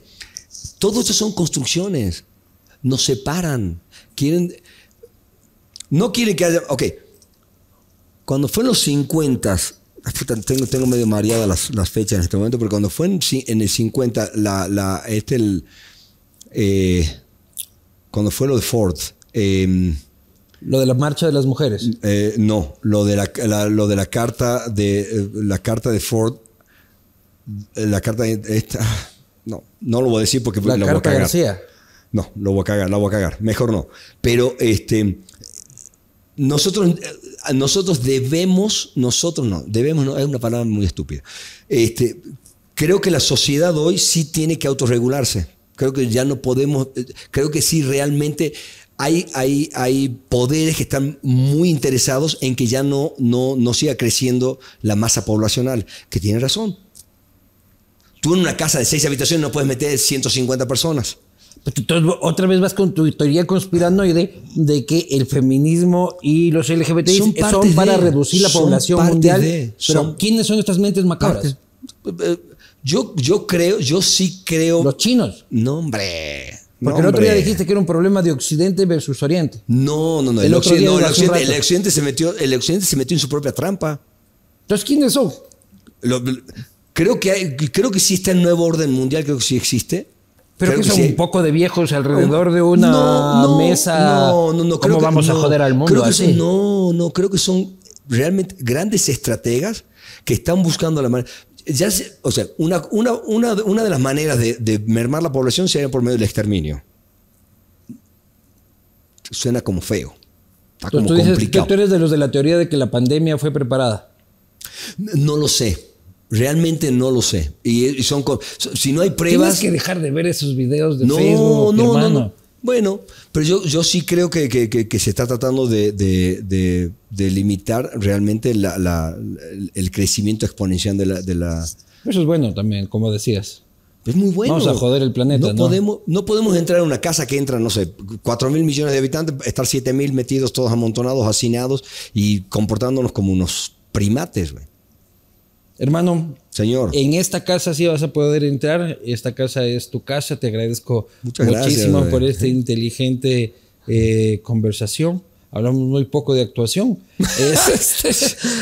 S1: todos estos son construcciones. Nos separan. Quieren, no quieren que haya, ok. Cuando fue en los 50, ah, tengo, tengo medio mareadas las, fechas en este momento, pero cuando fue en, el 50, la, este, el, eh, cuando fue lo de Ford. Em, ¿Lo de la marcha de las mujeres? Eh, no, lo de la, lo de la carta de eh, la carta de Ford. Eh, la carta esta. No, no lo voy a decir porque la, voy a cagar. García. No, lo voy a cagar, la voy a cagar. Mejor no. Pero este. Nosotros, nosotros debemos, nosotros no, debemos no, es una palabra muy estúpida. Este, creo que la sociedad hoy sí tiene que autorregularse. Creo que ya no podemos, eh, creo que sí realmente hay, hay, hay poderes que están muy interesados en que ya no, no, no siga creciendo la masa poblacional, que tiene razón. Tú en una casa de seis habitaciones no puedes meter 150 personas.
S2: Pues, entonces, otra vez vas con tu teoría conspiranoide de que el feminismo y los LGBT son, para reducir la población mundial. pero ¿quiénes son estas mentes macabras? Eh, eh, yo, creo, yo sí creo. Los chinos. No, hombre. Porque el otro día dijiste que era un problema de Occidente versus Oriente.
S1: No, no, no. El, occidente, se metió, el Occidente se metió en su propia trampa. Entonces, ¿quiénes son? creo, que creo que sí está el nuevo orden mundial, creo que sí existe. Pero que, son un poco de viejos alrededor de una mesa. No, no, no. vamos a joder al mundo no, no. Creo que son realmente grandes estrategas que están buscando la manera ya o sea, una, una, una, una, de las maneras de, de mermar la población sería por medio del exterminio. Suena como feo. Está como tú complicado. ¿Tú eres de los de la teoría de que la pandemia fue preparada? No lo sé. Realmente no lo sé. Y son si no hay pruebas. Tienes que
S2: dejar de ver esos videos de no, Facebook. no, no.
S1: Bueno, pero yo, yo sí creo que, se está tratando de, de, limitar realmente el crecimiento exponencial de la,
S2: Eso es bueno también, como decías. Es muy bueno. Vamos a joder el planeta. No, ¿no? Podemos,
S1: no podemos entrar en una casa que entra, no sé, 4 mil millones de habitantes, estar 7 mil metidos todos amontonados, hacinados y comportándonos como unos primates. güey. Hermano, Señor.
S2: En esta casa sí vas a poder entrar. Esta casa es tu casa. Te agradezco muchísimo por esta inteligente eh, conversación. Hablamos muy poco de
S1: actuación.
S2: Este,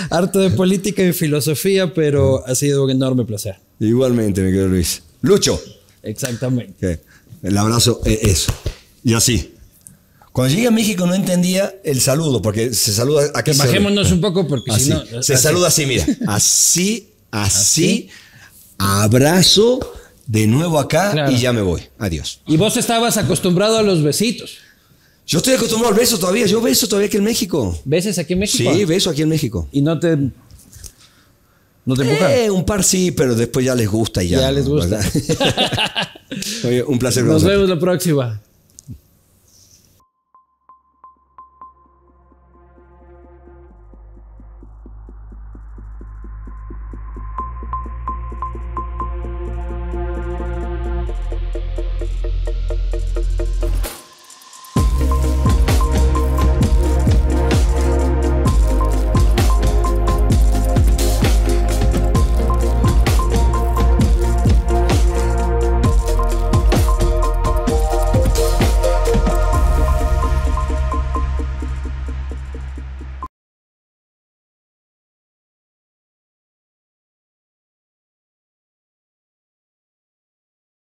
S2: harto de política y filosofía, pero ha sido
S1: un enorme placer. Igualmente, mi querido Luis. Lucho. Exactamente. El abrazo es eso. Y así. Cuando llegué a México no entendía el saludo, porque se saluda aquí. Bajémonos un poco porque si no. Se saluda así, mira. Así Así, abrazo de nuevo acá y ya me voy. Adiós. Y vos
S2: estabas acostumbrado a los besitos. Yo estoy acostumbrado al beso todavía. Yo beso todavía aquí en México. ¿Beses aquí en México? Sí,
S1: beso aquí en México. ¿Y no te ¿No te empujan? Eh, un par sí, pero después ya les gusta y ya. Ya les gusta. un placer. Nos vemos la
S2: próxima.